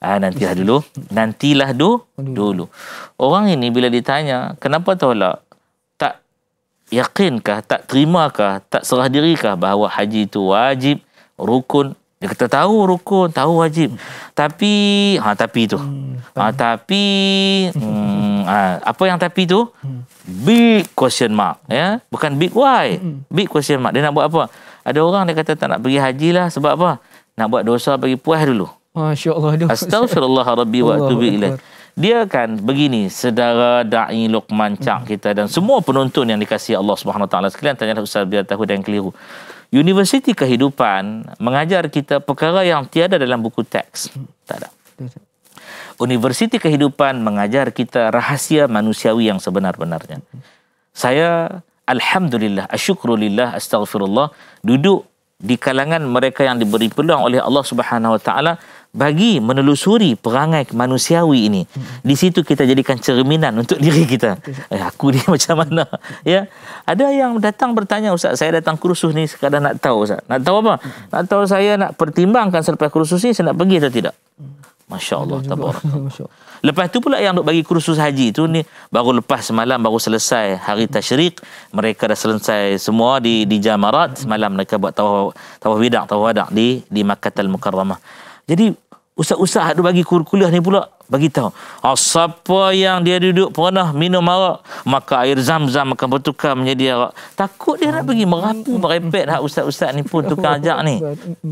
Ah, nanti lah dulu. Nantilah du, dulu. Orang ini bila ditanya, kenapa tolak? Tak yakinkah, tak terimakah, tak serah dirikah bahawa haji itu wajib, rukun. Dia kata, tahu rukun, tahu wajib. Tapi, ha, tapi itu. Hmm, ha, tapi, hmm, ha, apa yang tapi itu? Hmm. Big question mark. ya Bukan big why. Hmm. Big question mark. Dia nak buat apa? Ada orang dia kata tak nak pergi haji lah sebab apa? Nak buat dosa bagi puas dulu.
Masya Allah. Aduh. Rabbi wa atubi ilaih.
Dia kan begini, saudara da'i Luqman Cak hmm. kita dan semua penonton yang dikasihi Allah Subhanahu taala sekalian tanya Ustaz biar tahu dan keliru. Universiti kehidupan mengajar kita perkara yang tiada dalam buku teks. Hmm. Tak ada. Universiti kehidupan mengajar kita rahsia manusiawi yang sebenar-benarnya. Hmm. Saya alhamdulillah, asyukrulillah, astaghfirullah duduk di kalangan mereka yang diberi peluang oleh Allah Subhanahu wa taala bagi menelusuri perangai manusiawi ini hmm. di situ kita jadikan cerminan untuk diri kita eh, aku ni macam mana ya ada yang datang bertanya ustaz saya datang kursus ni sekadar nak tahu ustaz nak tahu apa hmm. nak tahu saya nak pertimbangkan selepas kursus ni saya nak pergi atau tidak hmm. masya-Allah tabarak lepas tu pula yang nak bagi kursus haji tu ni baru lepas semalam baru selesai hari tasyrik mereka dah selesai semua di di jamarat semalam mereka buat tawaf tawaf wida tawaf wada di di Makkah al-Mukarramah jadi Ustaz-ustaz ada bagi kuliah ni pula bagi tahu. Oh, siapa yang dia duduk pernah minum arak, maka air zam-zam akan bertukar menjadi arak. Takut dia nak pergi merapu, merepet hak lah ustaz-ustaz ni pun tukar ajak ni.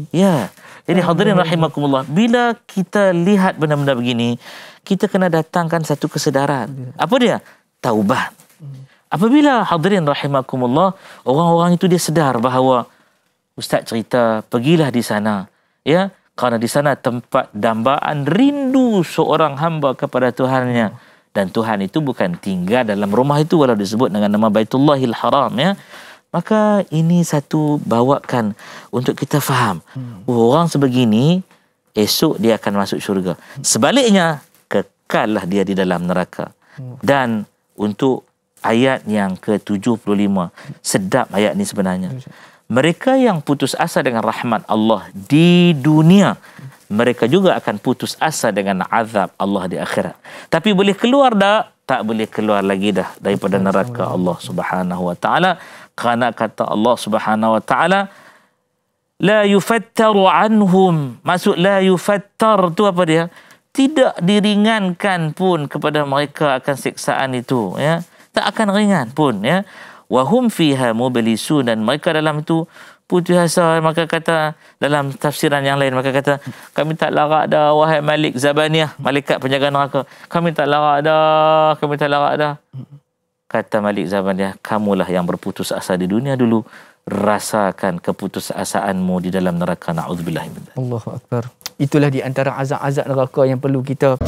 Ya. Jadi hadirin rahimakumullah, bila kita lihat benda-benda begini, kita kena datangkan satu kesedaran. Ya. Apa dia? Taubat. Apabila hadirin rahimakumullah, orang-orang itu dia sedar bahawa ustaz cerita, pergilah di sana. Ya, kerana di sana tempat dambaan rindu seorang hamba kepada Tuhannya dan Tuhan itu bukan tinggal dalam rumah itu walau disebut dengan nama Baitullahil Haram ya maka ini satu bawakan untuk kita faham hmm. orang sebegini esok dia akan masuk syurga sebaliknya kekallah dia di dalam neraka hmm. dan untuk ayat yang ke-75 sedap ayat ini sebenarnya hmm mereka yang putus asa dengan rahmat Allah di dunia mereka juga akan putus asa dengan azab Allah di akhirat tapi boleh keluar dah, tak boleh keluar lagi dah daripada neraka Allah Subhanahu wa taala kerana kata Allah Subhanahu wa taala la yufattaru anhum maksud la yufattar tu apa dia tidak diringankan pun kepada mereka akan siksaan itu ya tak akan ringan pun ya wahum fiha mubilisu dan mereka dalam itu putih asa maka kata dalam tafsiran yang lain maka kata kami tak larak dah wahai malik zabaniyah malaikat penjaga neraka kami tak larak dah kami tak larak dah kata malik zabaniyah kamulah yang berputus asa di dunia dulu rasakan keputusasaanmu di dalam neraka naudzubillah
Allahu akbar itulah di antara azab-azab neraka yang perlu kita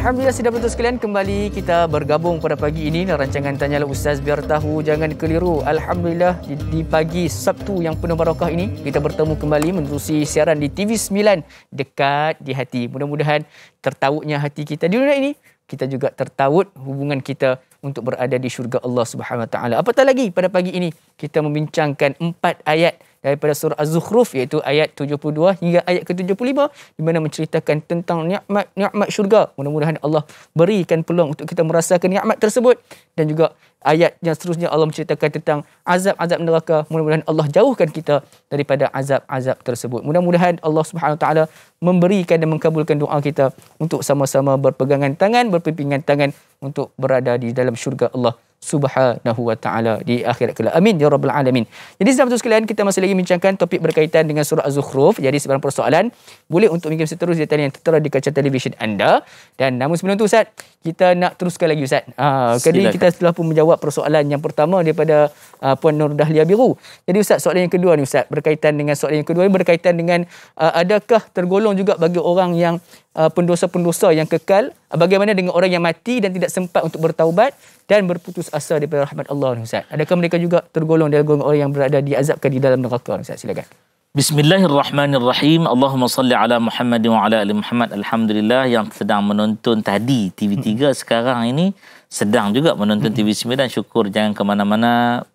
Alhamdulillah sudah betul sekalian kembali kita bergabung pada pagi ini dalam rancangan Tanyalah Ustaz Biar Tahu Jangan Keliru. Alhamdulillah di, di pagi Sabtu yang penuh barakah ini kita bertemu kembali menerusi siaran di TV9 dekat di hati. Mudah-mudahan tertautnya hati kita di dunia ini kita juga tertaut hubungan kita untuk berada di syurga Allah Subhanahu Wa Taala. Apatah lagi pada pagi ini kita membincangkan empat ayat daripada surah Az-Zukhruf iaitu ayat 72 hingga ayat ke-75 di mana menceritakan tentang nikmat-nikmat syurga. Mudah-mudahan Allah berikan peluang untuk kita merasakan nikmat tersebut dan juga ayat yang seterusnya Allah menceritakan tentang azab-azab neraka. Mudah-mudahan Allah jauhkan kita daripada azab-azab tersebut. Mudah-mudahan Allah Subhanahu Wa Taala memberikan dan mengkabulkan doa kita untuk sama-sama berpegangan tangan, berpimpinan tangan untuk berada di dalam syurga Allah subhanahu wa taala di akhirat kelak. Amin ya rabbal alamin. Jadi sahabat sekalian kita masih lagi bincangkan topik berkaitan dengan surah Az-Zukhruf. Jadi sebarang persoalan boleh untuk mengikuti terus di talian tertera di kaca televisyen anda dan namun sebelum tu Ustaz, kita nak teruskan lagi Ustaz. Ah uh, kita telah pun menjawab persoalan yang pertama daripada uh, puan Nur Dahlia Biru. Jadi Ustaz soalan yang kedua ni Ustaz berkaitan dengan soalan yang kedua ni berkaitan dengan uh, adakah tergolong juga bagi orang yang Uh, pendosa-pendosa yang kekal bagaimana dengan orang yang mati dan tidak sempat untuk bertaubat dan berputus asa daripada rahmat Allah Ustaz adakah mereka juga tergolong dalam golongan orang yang berada di azabkan di dalam neraka Ustaz silakan
Bismillahirrahmanirrahim Allahumma salli ala Muhammad wa ala ali Muhammad Alhamdulillah yang sedang menonton tadi TV3 hmm. sekarang ini sedang juga menonton hmm. TV9 syukur jangan ke mana-mana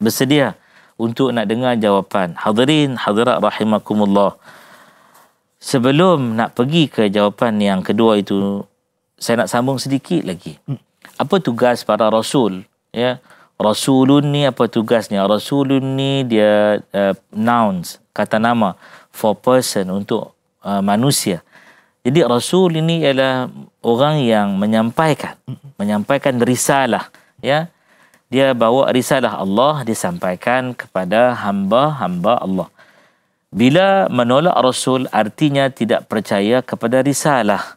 bersedia untuk nak dengar jawapan hadirin hadirat rahimakumullah sebelum nak pergi ke jawapan yang kedua itu saya nak sambung sedikit lagi hmm. apa tugas para rasul ya rasulun ni apa tugasnya rasulun ni dia uh, nouns kata nama for person untuk uh, manusia jadi rasul ini ialah orang yang menyampaikan hmm. menyampaikan risalah ya dia bawa risalah Allah disampaikan kepada hamba-hamba Allah bila menolak Rasul artinya tidak percaya kepada risalah.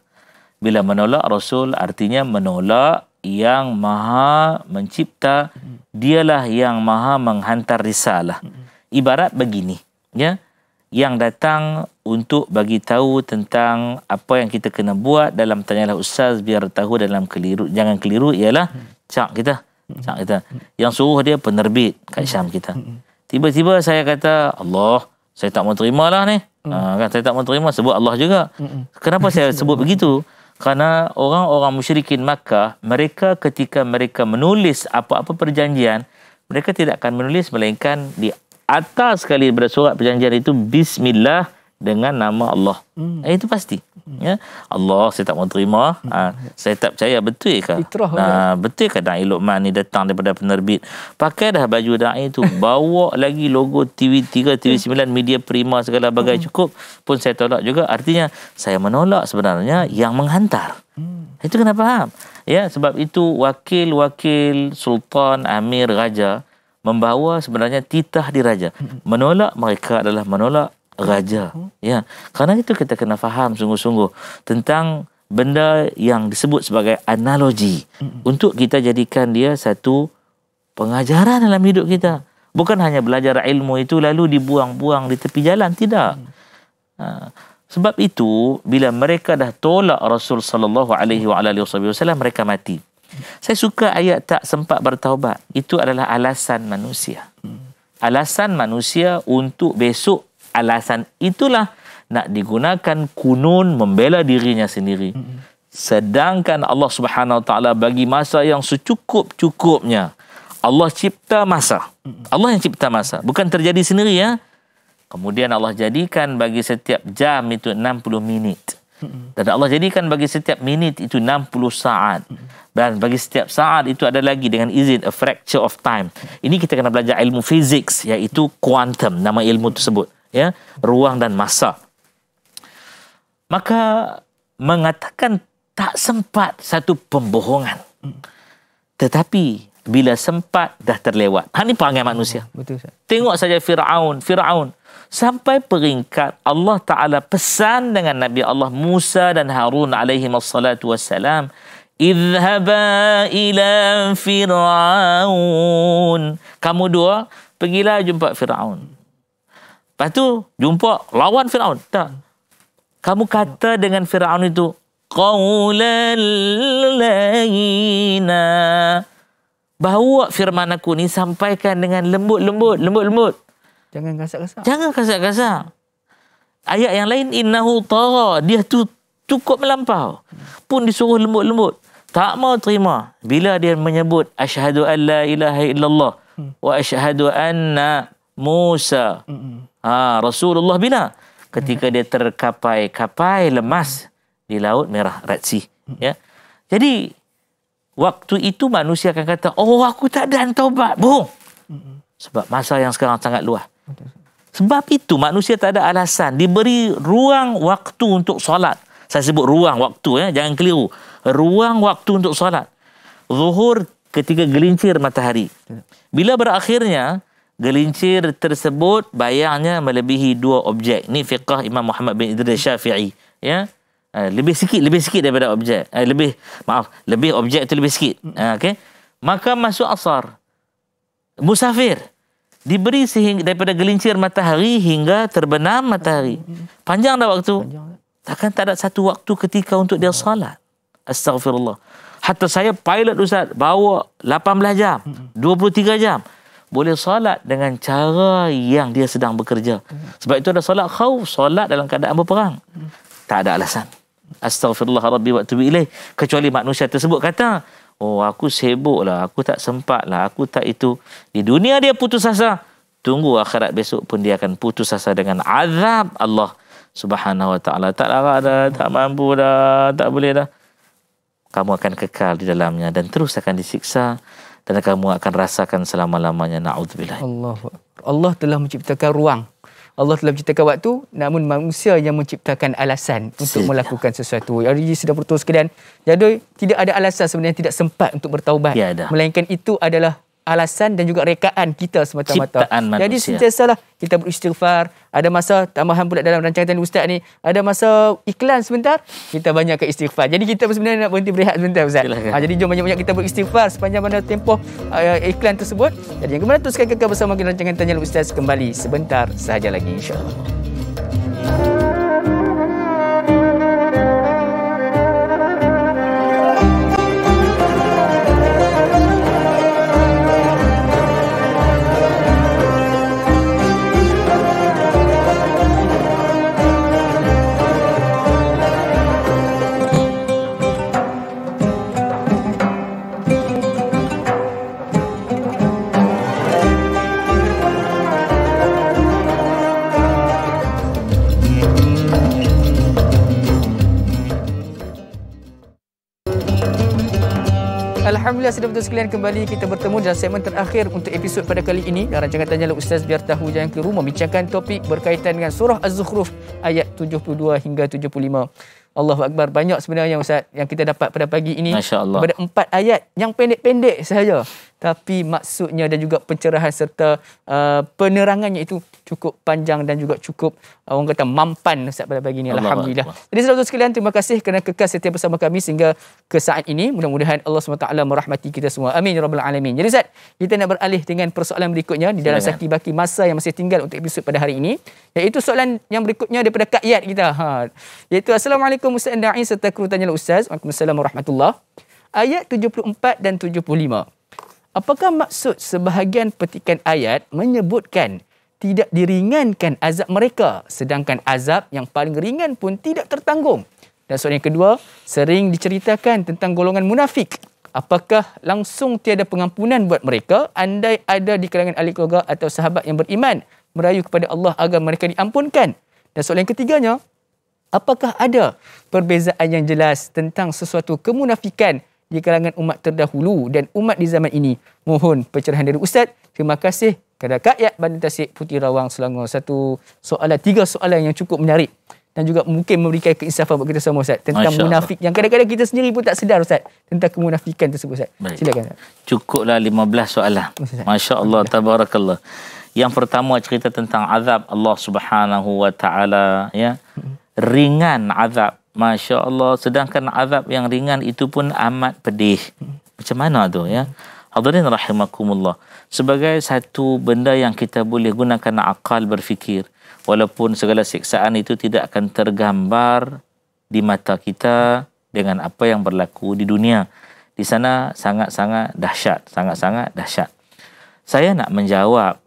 Bila menolak Rasul artinya menolak yang maha mencipta, dialah yang maha menghantar risalah. Ibarat begini, ya, yang datang untuk bagi tahu tentang apa yang kita kena buat dalam tanyalah ustaz biar tahu dalam keliru jangan keliru ialah cak kita cak kita yang suruh dia penerbit kat Syam kita tiba-tiba saya kata Allah saya tak mau lah ni. Mm. Ha, kan saya tak mau terima sebut Allah juga. mm Kenapa saya sebut begitu? Kerana orang-orang musyrikin Makkah, mereka ketika mereka menulis apa-apa perjanjian, mereka tidak akan menulis melainkan di atas sekali pada perjanjian itu bismillah dengan nama Allah. Hmm. Eh, itu pasti. Hmm. Ya. Allah saya tak mau terima. Hmm. Ha, saya tak percaya betul ke? Fitrah ha, betul ke Dai Luqman ni datang daripada penerbit? Pakai dah baju dai itu, bawa lagi logo TV3, TV9, hmm. Media Prima segala bagai hmm. cukup pun saya tolak juga. Artinya saya menolak sebenarnya yang menghantar. Hmm. Itu kena faham. Ya, sebab itu wakil-wakil sultan, amir, raja membawa sebenarnya titah diraja. Hmm. Menolak mereka adalah menolak raja. Ya. Karena itu kita kena faham sungguh-sungguh tentang benda yang disebut sebagai analogi untuk kita jadikan dia satu pengajaran dalam hidup kita. Bukan hanya belajar ilmu itu lalu dibuang-buang di tepi jalan, tidak. Mm. Ha. Sebab itu bila mereka dah tolak Rasul sallallahu alaihi wasallam mereka mati. Saya suka ayat tak sempat bertaubat. Itu adalah alasan manusia. Mm. Alasan manusia untuk besok alasan itulah nak digunakan kunun membela dirinya sendiri. Sedangkan Allah Subhanahu Wa Taala bagi masa yang secukup-cukupnya. Allah cipta masa. Allah yang cipta masa. Bukan terjadi sendiri ya. Kemudian Allah jadikan bagi setiap jam itu 60 minit. Dan Allah jadikan bagi setiap minit itu 60 saat. Dan bagi setiap saat itu ada lagi dengan izin a fracture of time. Ini kita kena belajar ilmu fizik iaitu quantum nama ilmu tersebut ya ruang dan masa maka mengatakan tak sempat satu pembohongan tetapi bila sempat dah terlewat ha ni perangai manusia hmm, betul Ustaz. tengok saja Firaun Firaun sampai peringkat Allah taala pesan dengan Nabi Allah Musa dan Harun alaihi wassalatu wassalam idhaba ila Firaun kamu dua pergilah jumpa Firaun Lepas tu jumpa lawan Firaun. Tak. Kamu kata dengan Firaun itu qaulalaina. Bawa firman aku ni sampaikan dengan lembut-lembut, lembut-lembut. Jangan
kasar-kasar. Jangan
kasar-kasar. Ayat yang lain innahu tara dia tu cukup melampau. Pun disuruh lembut-lembut. Tak mau terima bila dia menyebut asyhadu alla ilaha illallah wa asyhadu anna Musa. Ha, Rasulullah bina ketika dia terkapai-kapai lemas di laut merah Red Sea, ya. Jadi waktu itu manusia akan kata, "Oh, aku tak dan taubat." Bohong. Sebab masa yang sekarang sangat luas. Sebab itu manusia tak ada alasan diberi ruang waktu untuk solat. Saya sebut ruang waktu ya, jangan keliru. Ruang waktu untuk solat. Zuhur ketika gelincir matahari. Bila berakhirnya, gelincir tersebut bayangnya melebihi dua objek. Ini fiqah Imam Muhammad bin Idris Syafi'i. Ya? Ah, lebih sikit, lebih sikit daripada objek. Ah, lebih, maaf, lebih objek itu lebih sikit. Ah, okay? Maka masuk asar. Musafir. Diberi sehingga, daripada gelincir matahari hingga terbenam matahari. Panjang dah waktu. Takkan tak ada satu waktu ketika untuk dia salat. Astagfirullah. Hatta saya pilot Ustaz bawa 18 jam, 23 jam boleh solat dengan cara yang dia sedang bekerja. Sebab itu ada solat khauf, solat dalam keadaan berperang. Tak ada alasan. Astaghfirullah Rabbi wa tubi ilaih. Kecuali manusia tersebut kata, oh aku sibuk lah, aku tak sempat lah, aku tak itu. Di dunia dia putus asa. Tunggu akhirat besok pun dia akan putus asa dengan azab Allah subhanahu wa ta'ala. Tak larat dah, tak mampu dah, tak boleh dah. Kamu akan kekal di dalamnya dan terus akan disiksa dan kamu akan rasakan selama-lamanya naudzubillah.
Allah Allah telah menciptakan ruang. Allah telah menciptakan waktu namun manusia yang menciptakan alasan untuk melakukan sesuatu. Jadi sudah putus sekian. Jadi tidak ada alasan sebenarnya tidak sempat untuk bertaubat. Ya, melainkan itu adalah alasan dan juga rekaan kita semata-mata. Jadi sentiasalah kita beristighfar, ada masa tambahan pula dalam rancangan ustaz ni, ada masa iklan sebentar, kita banyak ke istighfar. Jadi kita sebenarnya nak berhenti berehat sebentar ustaz. Ha, jadi jom banyak-banyak kita beristighfar sepanjang mana tempoh uh, iklan tersebut. Jadi yang kemana teruskan kekal bersama kita rancangan tanya ustaz kembali sebentar sahaja lagi insya Alhamdulillah sudah betul sekalian kembali kita bertemu dalam segmen terakhir untuk episod pada kali ini. Dan rancangan tanya oleh Ustaz Biar Tahu Jangan Keliru membincangkan topik berkaitan dengan surah Az-Zukhruf ayat 72 hingga 75. Allahu Akbar. Banyak sebenarnya Ustaz yang kita dapat pada pagi ini. Pada empat ayat yang pendek-pendek sahaja tapi maksudnya dan juga pencerahan serta uh, penerangannya itu cukup panjang dan juga cukup uh, orang kata mampan Ustaz pada pagi ini Allah Alhamdulillah Allah. jadi saudara-saudara sekalian terima kasih kerana kekal setia bersama kami sehingga ke saat ini mudah-mudahan Allah SWT merahmati kita semua amin ya rabbal alamin jadi Ustaz kita nak beralih dengan persoalan berikutnya di dalam saki baki masa yang masih tinggal untuk episod pada hari ini iaitu soalan yang berikutnya daripada Kak Yat kita ha. iaitu Assalamualaikum Ustaz Da'in serta kru tanya Ustaz Waalaikumsalam Warahmatullahi Ayat 74 dan 75 Apakah maksud sebahagian petikan ayat menyebutkan tidak diringankan azab mereka sedangkan azab yang paling ringan pun tidak tertanggung? Dan soalan yang kedua, sering diceritakan tentang golongan munafik. Apakah langsung tiada pengampunan buat mereka andai ada di kalangan ahli keluarga atau sahabat yang beriman merayu kepada Allah agar mereka diampunkan? Dan soalan yang ketiganya, apakah ada perbezaan yang jelas tentang sesuatu kemunafikan di kalangan umat terdahulu dan umat di zaman ini. Mohon pencerahan dari Ustaz. Terima kasih kepada Kak Yat Bandar Tasik Putih Rawang Selangor. Satu soalan, tiga soalan yang cukup menarik dan juga mungkin memberikan keinsafan buat kita semua Ustaz tentang Masya munafik Allah. yang kadang-kadang kita sendiri pun tak sedar Ustaz tentang kemunafikan tersebut Ustaz. Baik. Silakan.
Cukuplah 15 soalan. Masya-Allah tabarakallah. Yang pertama cerita tentang azab Allah Subhanahu wa taala ya. Hmm. Ringan azab Masya Allah. Sedangkan azab yang ringan itu pun amat pedih. Macam mana tu ya? Hadirin rahimakumullah. Sebagai satu benda yang kita boleh gunakan akal berfikir. Walaupun segala siksaan itu tidak akan tergambar di mata kita dengan apa yang berlaku di dunia. Di sana sangat-sangat dahsyat. Sangat-sangat dahsyat. Saya nak menjawab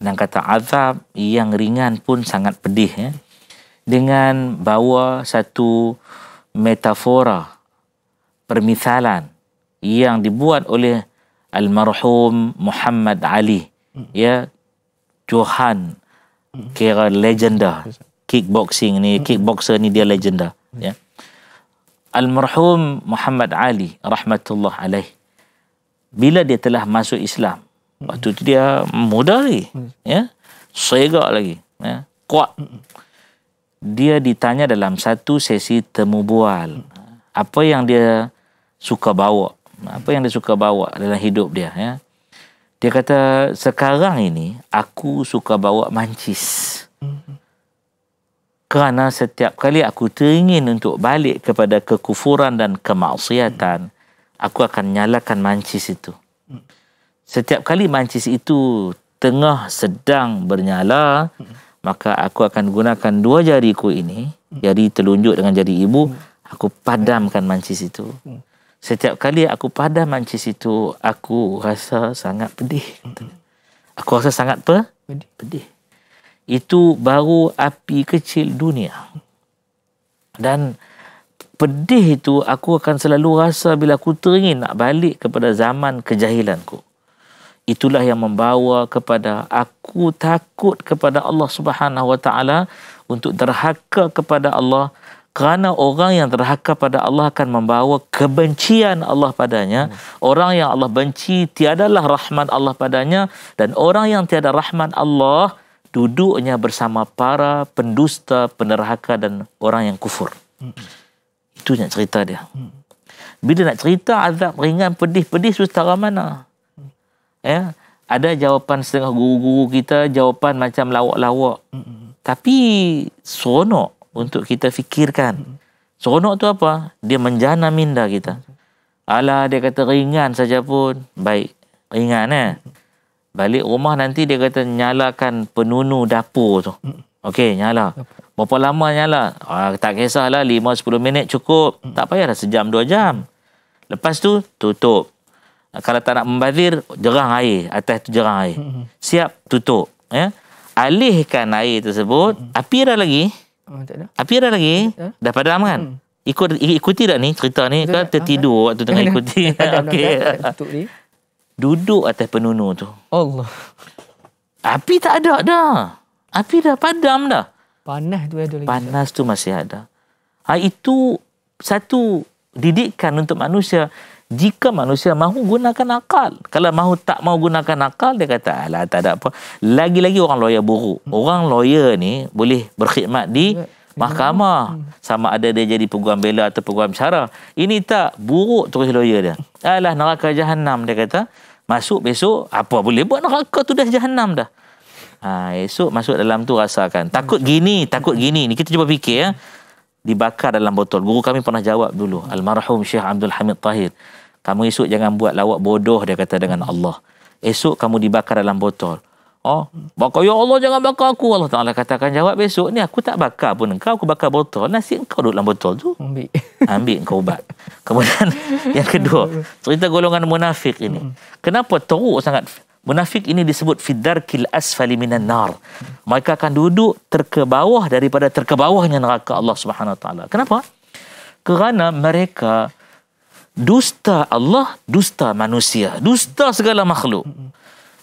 yang kata azab yang ringan pun sangat pedih. Ya dengan bawa satu metafora permisalan yang dibuat oleh almarhum Muhammad Ali hmm. ya Johan hmm. kira legenda kickboxing ni hmm. kickboxer ni dia legenda hmm. ya almarhum Muhammad Ali rahmatullah alaih bila dia telah masuk Islam hmm. waktu tu dia muda lagi hmm. ya segak lagi ya kuat hmm dia ditanya dalam satu sesi temu bual apa yang dia suka bawa apa yang dia suka bawa dalam hidup dia ya dia kata sekarang ini aku suka bawa mancis kerana setiap kali aku teringin untuk balik kepada kekufuran dan kemaksiatan aku akan nyalakan mancis itu setiap kali mancis itu tengah sedang bernyala maka aku akan gunakan dua jariku ini hmm. jari telunjuk dengan jari ibu hmm. aku padamkan mancis itu hmm. setiap kali aku padam mancis itu aku rasa sangat pedih aku rasa sangat apa pedih itu baru api kecil dunia dan pedih itu aku akan selalu rasa bila aku teringin nak balik kepada zaman kejahilanku itulah yang membawa kepada aku takut kepada Allah Subhanahu wa taala untuk derhaka kepada Allah kerana orang yang derhaka pada Allah akan membawa kebencian Allah padanya hmm. orang yang Allah benci tiadalah rahmat Allah padanya dan orang yang tiada rahmat Allah duduknya bersama para pendusta penerhaka dan orang yang kufur hmm. itu yang cerita dia hmm. bila nak cerita azab ringan pedih-pedih susah mana ya ada jawapan setengah guru-guru kita jawapan macam lawak-lawak mm-hmm. tapi seronok untuk kita fikirkan mm-hmm. seronok tu apa dia menjana minda kita ala dia kata ringan saja pun baik ringan eh balik rumah nanti dia kata nyalakan penunu dapur tu okey nyala berapa lama nyala ah, tak kisahlah lima sepuluh minit cukup tak payah sejam dua jam lepas tu tutup kalau tak nak membazir jerang air atas tu jerang air hmm, hmm siap tutup ya alihkan air tersebut hmm, hmm. api ah, eh? dah lagi oh, ada. api dah lagi tak ada. dah padam kan mm. ikut ikuti tak ni cerita ni tak kan tertidur ah, waktu tengah ikuti okey duduk atas penunu tu Allah api tak ada dah api dah padam dah
panas tu ada lagi
panas tu masih ada ha, itu satu didikan untuk manusia jika manusia mahu gunakan akal kalau mahu tak mahu gunakan akal dia kata alah tak ada apa lagi-lagi orang lawyer buruk hmm. orang lawyer ni boleh berkhidmat di mahkamah hmm. sama ada dia jadi peguam bela atau peguam syara ini tak buruk terus lawyer dia alah neraka jahanam dia kata masuk besok apa boleh buat neraka tu dah jahanam dah ha, esok masuk dalam tu rasakan takut gini takut gini ni kita cuba fikir ya dibakar dalam botol. Guru kami pernah jawab dulu, almarhum Syekh Abdul Hamid Tahir, kamu esok jangan buat lawak bodoh dia kata dengan Allah. Esok kamu dibakar dalam botol. Oh, bakar ya Allah jangan bakar aku. Allah Taala katakan jawab besok ni aku tak bakar pun engkau aku bakar botol. Nasi engkau duduk dalam botol tu. Ambil. Ambil engkau ubat. Kemudian
yang kedua,
cerita golongan munafik ini. Hmm. Kenapa teruk sangat Munafik ini disebut fidarkil asfali minan nar. Mereka akan duduk terkebawah daripada terkebawahnya neraka Allah Subhanahu taala. Kenapa? Kerana mereka dusta Allah, dusta manusia, dusta segala makhluk.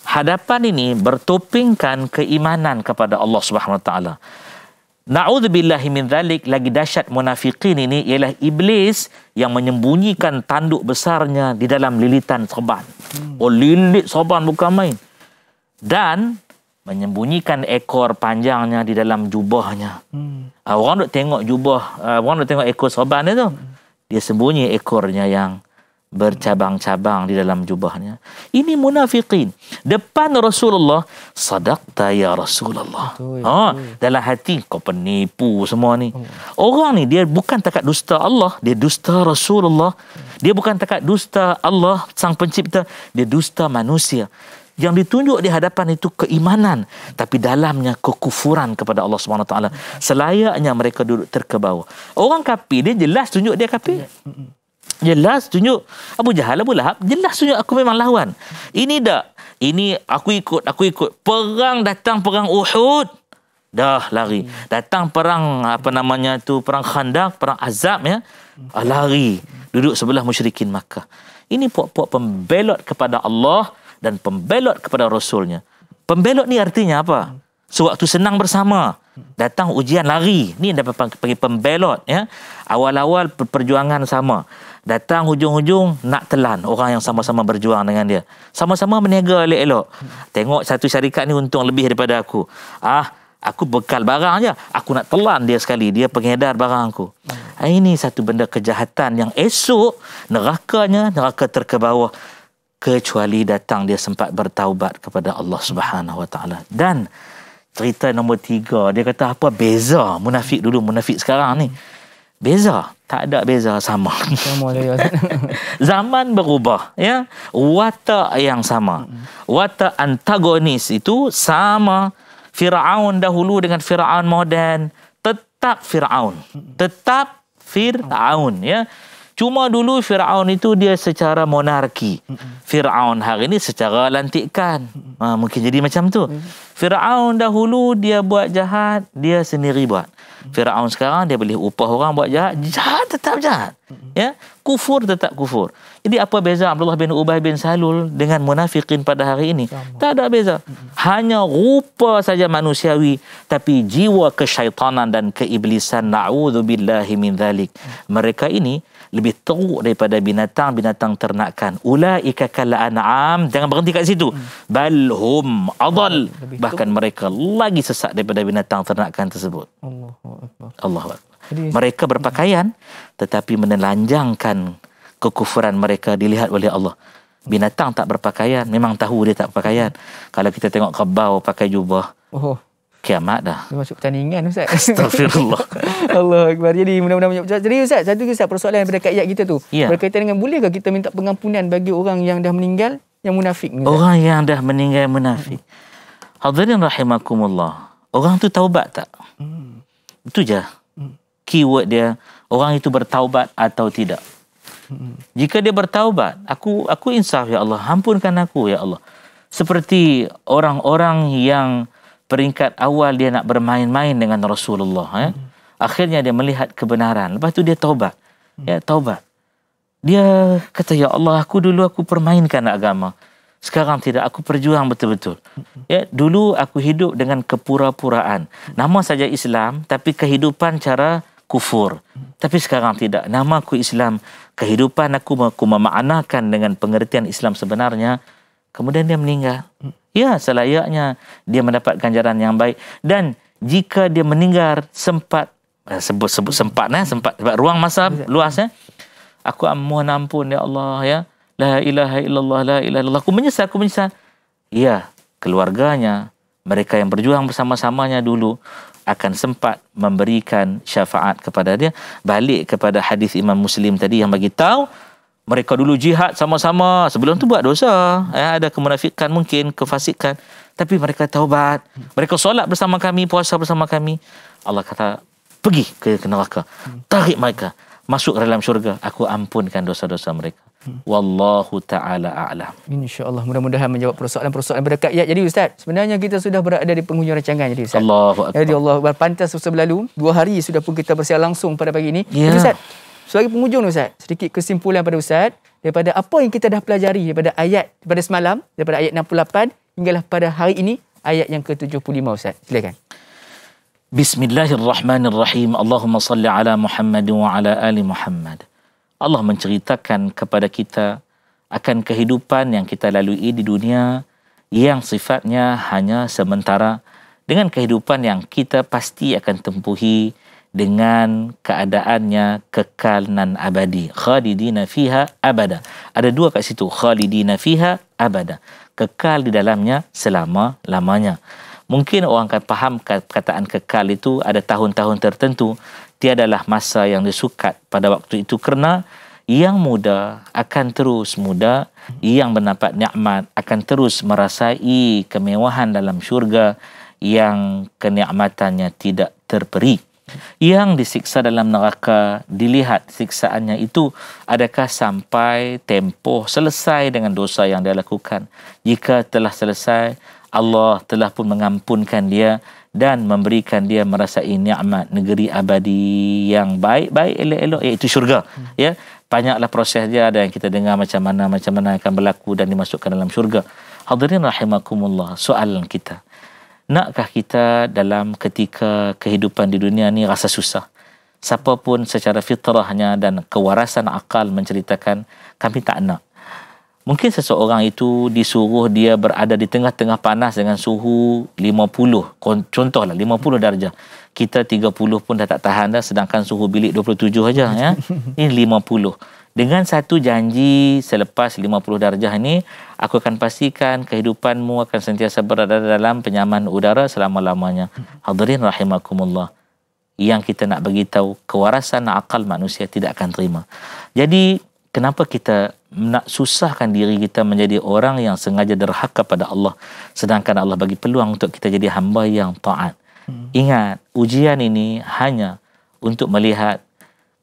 Hadapan ini bertopingkan keimanan kepada Allah Subhanahu taala. Na'udzubillahi min zalik lagi dahsyat munafiqin ini ialah iblis yang menyembunyikan tanduk besarnya di dalam lilitan serban. Hmm. Oh lilit serban bukan main. Dan menyembunyikan ekor panjangnya di dalam jubahnya. Hmm. Ah, orang nak tengok jubah, uh, orang nak tengok ekor serban dia tu. Hmm. Dia sembunyi ekornya yang bercabang-cabang di dalam jubahnya. Ini munafiqin. Depan Rasulullah, sadaqta ya Rasulullah. Betul, ha, betul. dalam hati kau penipu semua ni. Orang ni dia bukan takat dusta Allah, dia dusta Rasulullah. Dia bukan takat dusta Allah sang pencipta, dia dusta manusia. Yang ditunjuk di hadapan itu keimanan tapi dalamnya kekufuran kepada Allah Subhanahu taala. Selayaknya mereka duduk terkebawa. Orang kapi dia jelas tunjuk dia kapi. Ya. Jelas tunjuk Abu Jahal Abu Lahab jelas tunjuk aku memang lawan. Ini dah Ini aku ikut, aku ikut. Perang datang perang Uhud. Dah lari. Datang perang apa namanya tu perang Khandaq, perang Azab ya. Ah, lari. Duduk sebelah musyrikin Makkah. Ini puak-puak pembelot kepada Allah dan pembelot kepada Rasulnya. Pembelot ni artinya apa? sewaktu senang bersama datang ujian lari ni dapat panggil pembelot ya awal-awal perjuangan sama datang hujung-hujung nak telan orang yang sama-sama berjuang dengan dia sama-sama berniaga elok-elok tengok satu syarikat ni untung lebih daripada aku ah aku bekal barang je aku nak telan dia sekali dia pengedar barang aku ah, ini satu benda kejahatan yang esok nerakanya neraka terkebawa kecuali datang dia sempat bertaubat kepada Allah Subhanahu Wa Taala dan cerita nombor tiga. Dia kata apa beza munafik dulu, munafik sekarang ni. Beza. Tak ada beza sama. Zaman berubah. ya Watak yang sama. Watak antagonis itu sama. Fir'aun dahulu dengan Fir'aun moden Tetap Fir'aun. Tetap Fir'aun. Ya. Cuma dulu Firaun itu dia secara monarki. Firaun hari ini secara lantikan. Ha, mungkin jadi macam tu. Firaun dahulu dia buat jahat, dia sendiri buat. Firaun sekarang dia boleh upah orang buat jahat, jahat tetap jahat. Ya, kufur tetap kufur. Jadi apa beza Abdullah bin Ubay bin Salul dengan munafikin pada hari ini? Sama. Tak ada beza. Hanya rupa saja manusiawi tapi jiwa kesyaitanan dan keiblisan naudzubillahi min dhalik. Mereka ini lebih teruk daripada binatang-binatang ternakan. Ulaika kal an'am jangan berhenti kat situ. Hmm. Balhum adal bahkan mereka lagi sesat daripada binatang ternakan tersebut.
Allahu akbar. Allahu akbar. Mereka
berpakaian tetapi menelanjangkan kekufuran mereka dilihat oleh Allah. Binatang tak berpakaian memang tahu dia tak berpakaian. Kalau kita tengok kebau pakai jubah. Oh kiamat dah.
Dia masuk pertandingan Ustaz. Astagfirullah. Allah Akbar. Jadi mudah-mudahan menjawab. Jadi Ustaz, satu Ustaz persoalan daripada kat kita tu. Ya. Berkaitan dengan bolehkah kita minta pengampunan bagi orang yang dah meninggal yang munafik? Ustaz? Orang
yang dah meninggal yang munafik. Hmm. Hadirin rahimakumullah. Orang tu taubat tak? Hmm. Itu je. Hmm. Keyword dia, orang itu bertaubat atau tidak. Hmm. Jika dia bertaubat, aku aku insaf ya Allah. Ampunkan aku ya Allah. Seperti orang-orang yang peringkat awal dia nak bermain-main dengan Rasulullah ya. Akhirnya dia melihat kebenaran. Lepas tu dia taubat. Hmm. Ya, taubat. Dia kata, "Ya Allah, aku dulu aku permainkan agama. Sekarang tidak aku perjuang betul-betul." Hmm. Ya, dulu aku hidup dengan kepura-puraan. Nama saja Islam tapi kehidupan cara kufur. Tapi sekarang tidak. Nama aku Islam, kehidupan aku aku memaknakan dengan pengertian Islam sebenarnya. Kemudian dia meninggal. Ya, selayaknya dia mendapat ganjaran yang baik. Dan jika dia meninggal sempat, eh, sebut sebut sempat, nah, eh, sempat, sempat ruang masa ya. luas, ya. aku mohon ampun, ya Allah, ya. La ilaha illallah, la ilaha illallah. Aku menyesal, aku menyesal. Ya, keluarganya, mereka yang berjuang bersama-samanya dulu, akan sempat memberikan syafaat kepada dia. Balik kepada hadis Imam Muslim tadi yang bagi tahu, mereka dulu jihad sama-sama sebelum tu buat dosa eh, ada kemunafikan mungkin kefasikan tapi mereka taubat mereka solat bersama kami puasa bersama kami Allah kata pergi ke neraka tarik mereka masuk ke dalam syurga aku ampunkan dosa-dosa mereka wallahu taala a'lam
insyaallah mudah-mudahan menjawab persoalan-persoalan berdekat ya jadi ustaz sebenarnya kita sudah berada di penghujung rancangan jadi ustaz Allahu jadi ya, Allah berpantas sebelum lalu dua hari sudah pun kita bersiar langsung pada pagi ini ya. jadi ustaz Sebagai penghujung Ustaz, sedikit kesimpulan pada Ustaz daripada apa yang kita dah pelajari daripada ayat daripada semalam, daripada ayat 68 hinggalah pada hari ini ayat yang ke-75 Ustaz. Silakan.
Bismillahirrahmanirrahim. Allahumma salli ala Muhammad wa ala ali Muhammad. Allah menceritakan kepada kita akan kehidupan yang kita lalui di dunia yang sifatnya hanya sementara dengan kehidupan yang kita pasti akan tempuhi dengan keadaannya kekal nan abadi khalidina fiha abada ada dua kat situ khalidina fiha abada kekal di dalamnya selama lamanya mungkin orang akan faham perkataan kekal itu ada tahun-tahun tertentu tiadalah masa yang disukat pada waktu itu kerana yang muda akan terus muda yang mendapat nikmat akan terus merasai kemewahan dalam syurga yang kenikmatannya tidak terperik yang disiksa dalam neraka dilihat siksaannya itu adakah sampai tempoh selesai dengan dosa yang dia lakukan jika telah selesai Allah telah pun mengampunkan dia dan memberikan dia merasai nikmat negeri abadi yang baik-baik elok-elok iaitu syurga ya banyaklah proses dia ada yang kita dengar macam mana macam mana akan berlaku dan dimasukkan dalam syurga hadirin rahimakumullah soalan kita nakkah kita dalam ketika kehidupan di dunia ni rasa susah? Siapa pun secara fitrahnya dan kewarasan akal menceritakan kami tak nak. Mungkin seseorang itu disuruh dia berada di tengah-tengah panas dengan suhu 50. Contohlah 50 darjah. Kita 30 pun dah tak tahan dah sedangkan suhu bilik 27 aja ya. Ini 50. Dengan satu janji selepas 50 darjah ini aku akan pastikan kehidupanmu akan sentiasa berada dalam penyaman udara selama-lamanya. Hadirin rahimakumullah. Yang kita nak bagi tahu kewarasan akal manusia tidak akan terima. Jadi kenapa kita nak susahkan diri kita menjadi orang yang sengaja derhaka pada Allah sedangkan Allah bagi peluang untuk kita jadi hamba yang taat. Hmm. Ingat, ujian ini hanya untuk melihat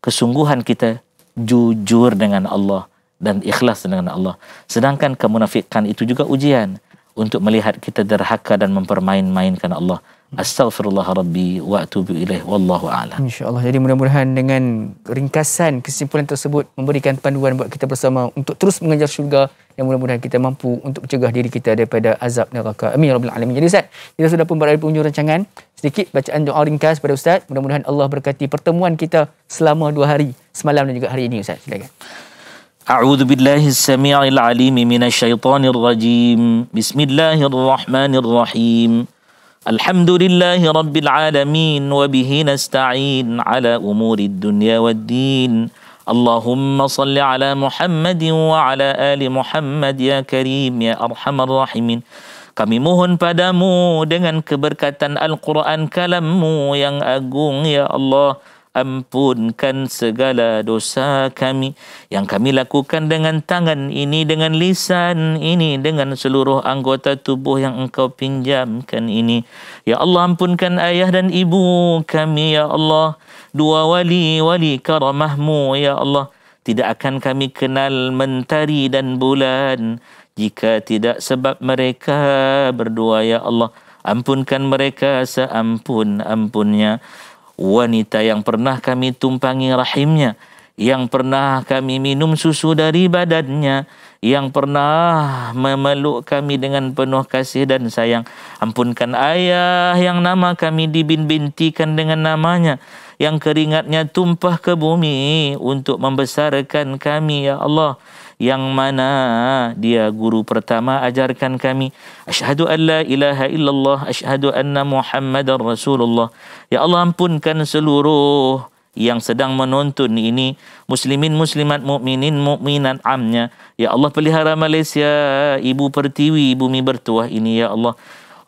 kesungguhan kita jujur dengan Allah dan ikhlas dengan Allah. Sedangkan kemunafikan itu juga ujian untuk melihat kita derhaka dan mempermain-mainkan Allah. Astaghfirullah Rabbi wa atubu ilaih wallahu a'lam.
Insyaallah. Jadi mudah-mudahan dengan ringkasan kesimpulan tersebut memberikan panduan buat kita bersama untuk terus mengejar syurga dan mudah-mudahan kita mampu untuk mencegah diri kita daripada azab neraka. Amin ya rabbil alamin. Jadi Ustaz, kita sudah pun berada penghujung rancangan. Sedikit bacaan doa ringkas pada Ustaz. Mudah-mudahan Allah berkati pertemuan kita selama dua hari semalam dan juga hari ini Ustaz. Silakan.
أعوذ بالله السميع العليم من الشيطان الرجيم بسم الله الرحمن الرحيم الحمد لله رب العالمين وبه نستعين على امور الدنيا والدين اللهم صل على محمد وعلى ال محمد يا كريم يا ارحم الراحمين Kami mohon padamu dengan keberkatan Al-Quran kalammu yang agung, Ya Allah ampunkan segala dosa kami yang kami lakukan dengan tangan ini, dengan lisan ini, dengan seluruh anggota tubuh yang engkau pinjamkan ini. Ya Allah ampunkan ayah dan ibu kami, Ya Allah. Dua wali-wali karamahmu, Ya Allah. Tidak akan kami kenal mentari dan bulan jika tidak sebab mereka berdua, Ya Allah. Ampunkan mereka seampun-ampunnya wanita yang pernah kami tumpangi rahimnya, yang pernah kami minum susu dari badannya, yang pernah memeluk kami dengan penuh kasih dan sayang. Ampunkan ayah yang nama kami dibintikan dengan namanya, yang keringatnya tumpah ke bumi untuk membesarkan kami, Ya Allah yang mana dia guru pertama ajarkan kami asyhadu alla ilaha illallah asyhadu anna muhammadar rasulullah ya Allah ampunkan seluruh yang sedang menonton ini muslimin muslimat mukminin mukminat amnya ya Allah pelihara Malaysia ibu pertiwi bumi bertuah ini ya Allah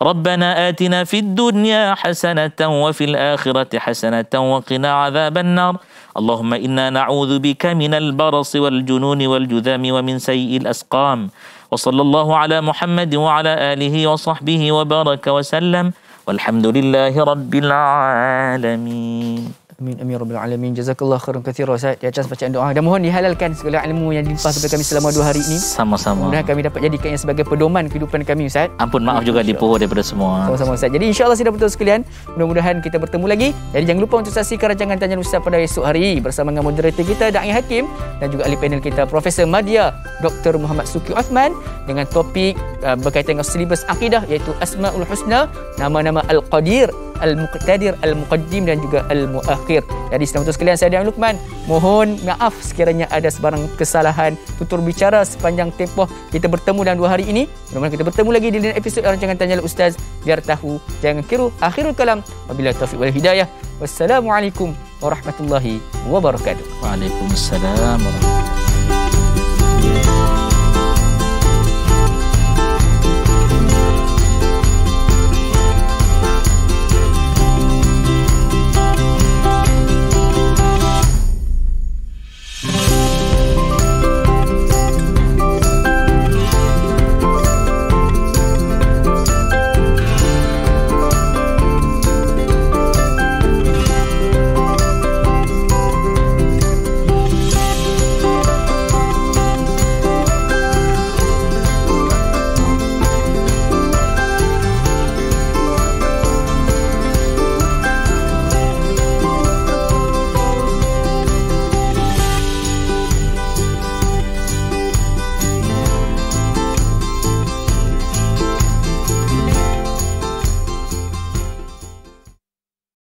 ربنا آتنا في الدنيا حسنة وفي الآخرة حسنة وقنا عذاب النار اللهم إنا نعوذ بك من البرص والجنون والجذام ومن سيء الأسقام وصلى الله على محمد وعلى آله وصحبه وبارك وسلم والحمد لله
رب العالمين Amin amin ya rabbil alamin. Jazakallah khairan katsira Ustaz. Di atas bacaan doa dan mohon dihalalkan segala ilmu yang dilimpah kepada kami selama dua hari ini. Sama-sama. Mudah kami dapat jadikannya sebagai pedoman kehidupan kami Ustaz. Ampun maaf juga di dipohon daripada semua. Sama-sama Ustaz. Jadi insya-Allah sudah betul sekalian. Mudah-mudahan kita bertemu lagi. Jadi jangan lupa untuk saksikan rancangan tanya Ustaz pada esok hari bersama dengan moderator kita Dai Hakim dan juga ahli panel kita Profesor Madia Dr. Muhammad Suki Osman dengan topik uh, berkaitan dengan silibus akidah iaitu Asmaul Husna nama-nama Al-Qadir Al-Muqtadir, Al-Muqaddim dan juga Al-Muakhir. Jadi selamat tu sekalian saya Dian Lukman. Mohon maaf sekiranya ada sebarang kesalahan tutur bicara sepanjang tempoh kita bertemu dalam dua hari ini. mudah kita bertemu lagi di lain episod Jangan Tanya Ustaz. Biar tahu, jangan kiru. Akhirul kalam. Wabila taufiq wal hidayah. Wassalamualaikum warahmatullahi wabarakatuh. Waalaikumsalam warahmatullahi wabarakatuh.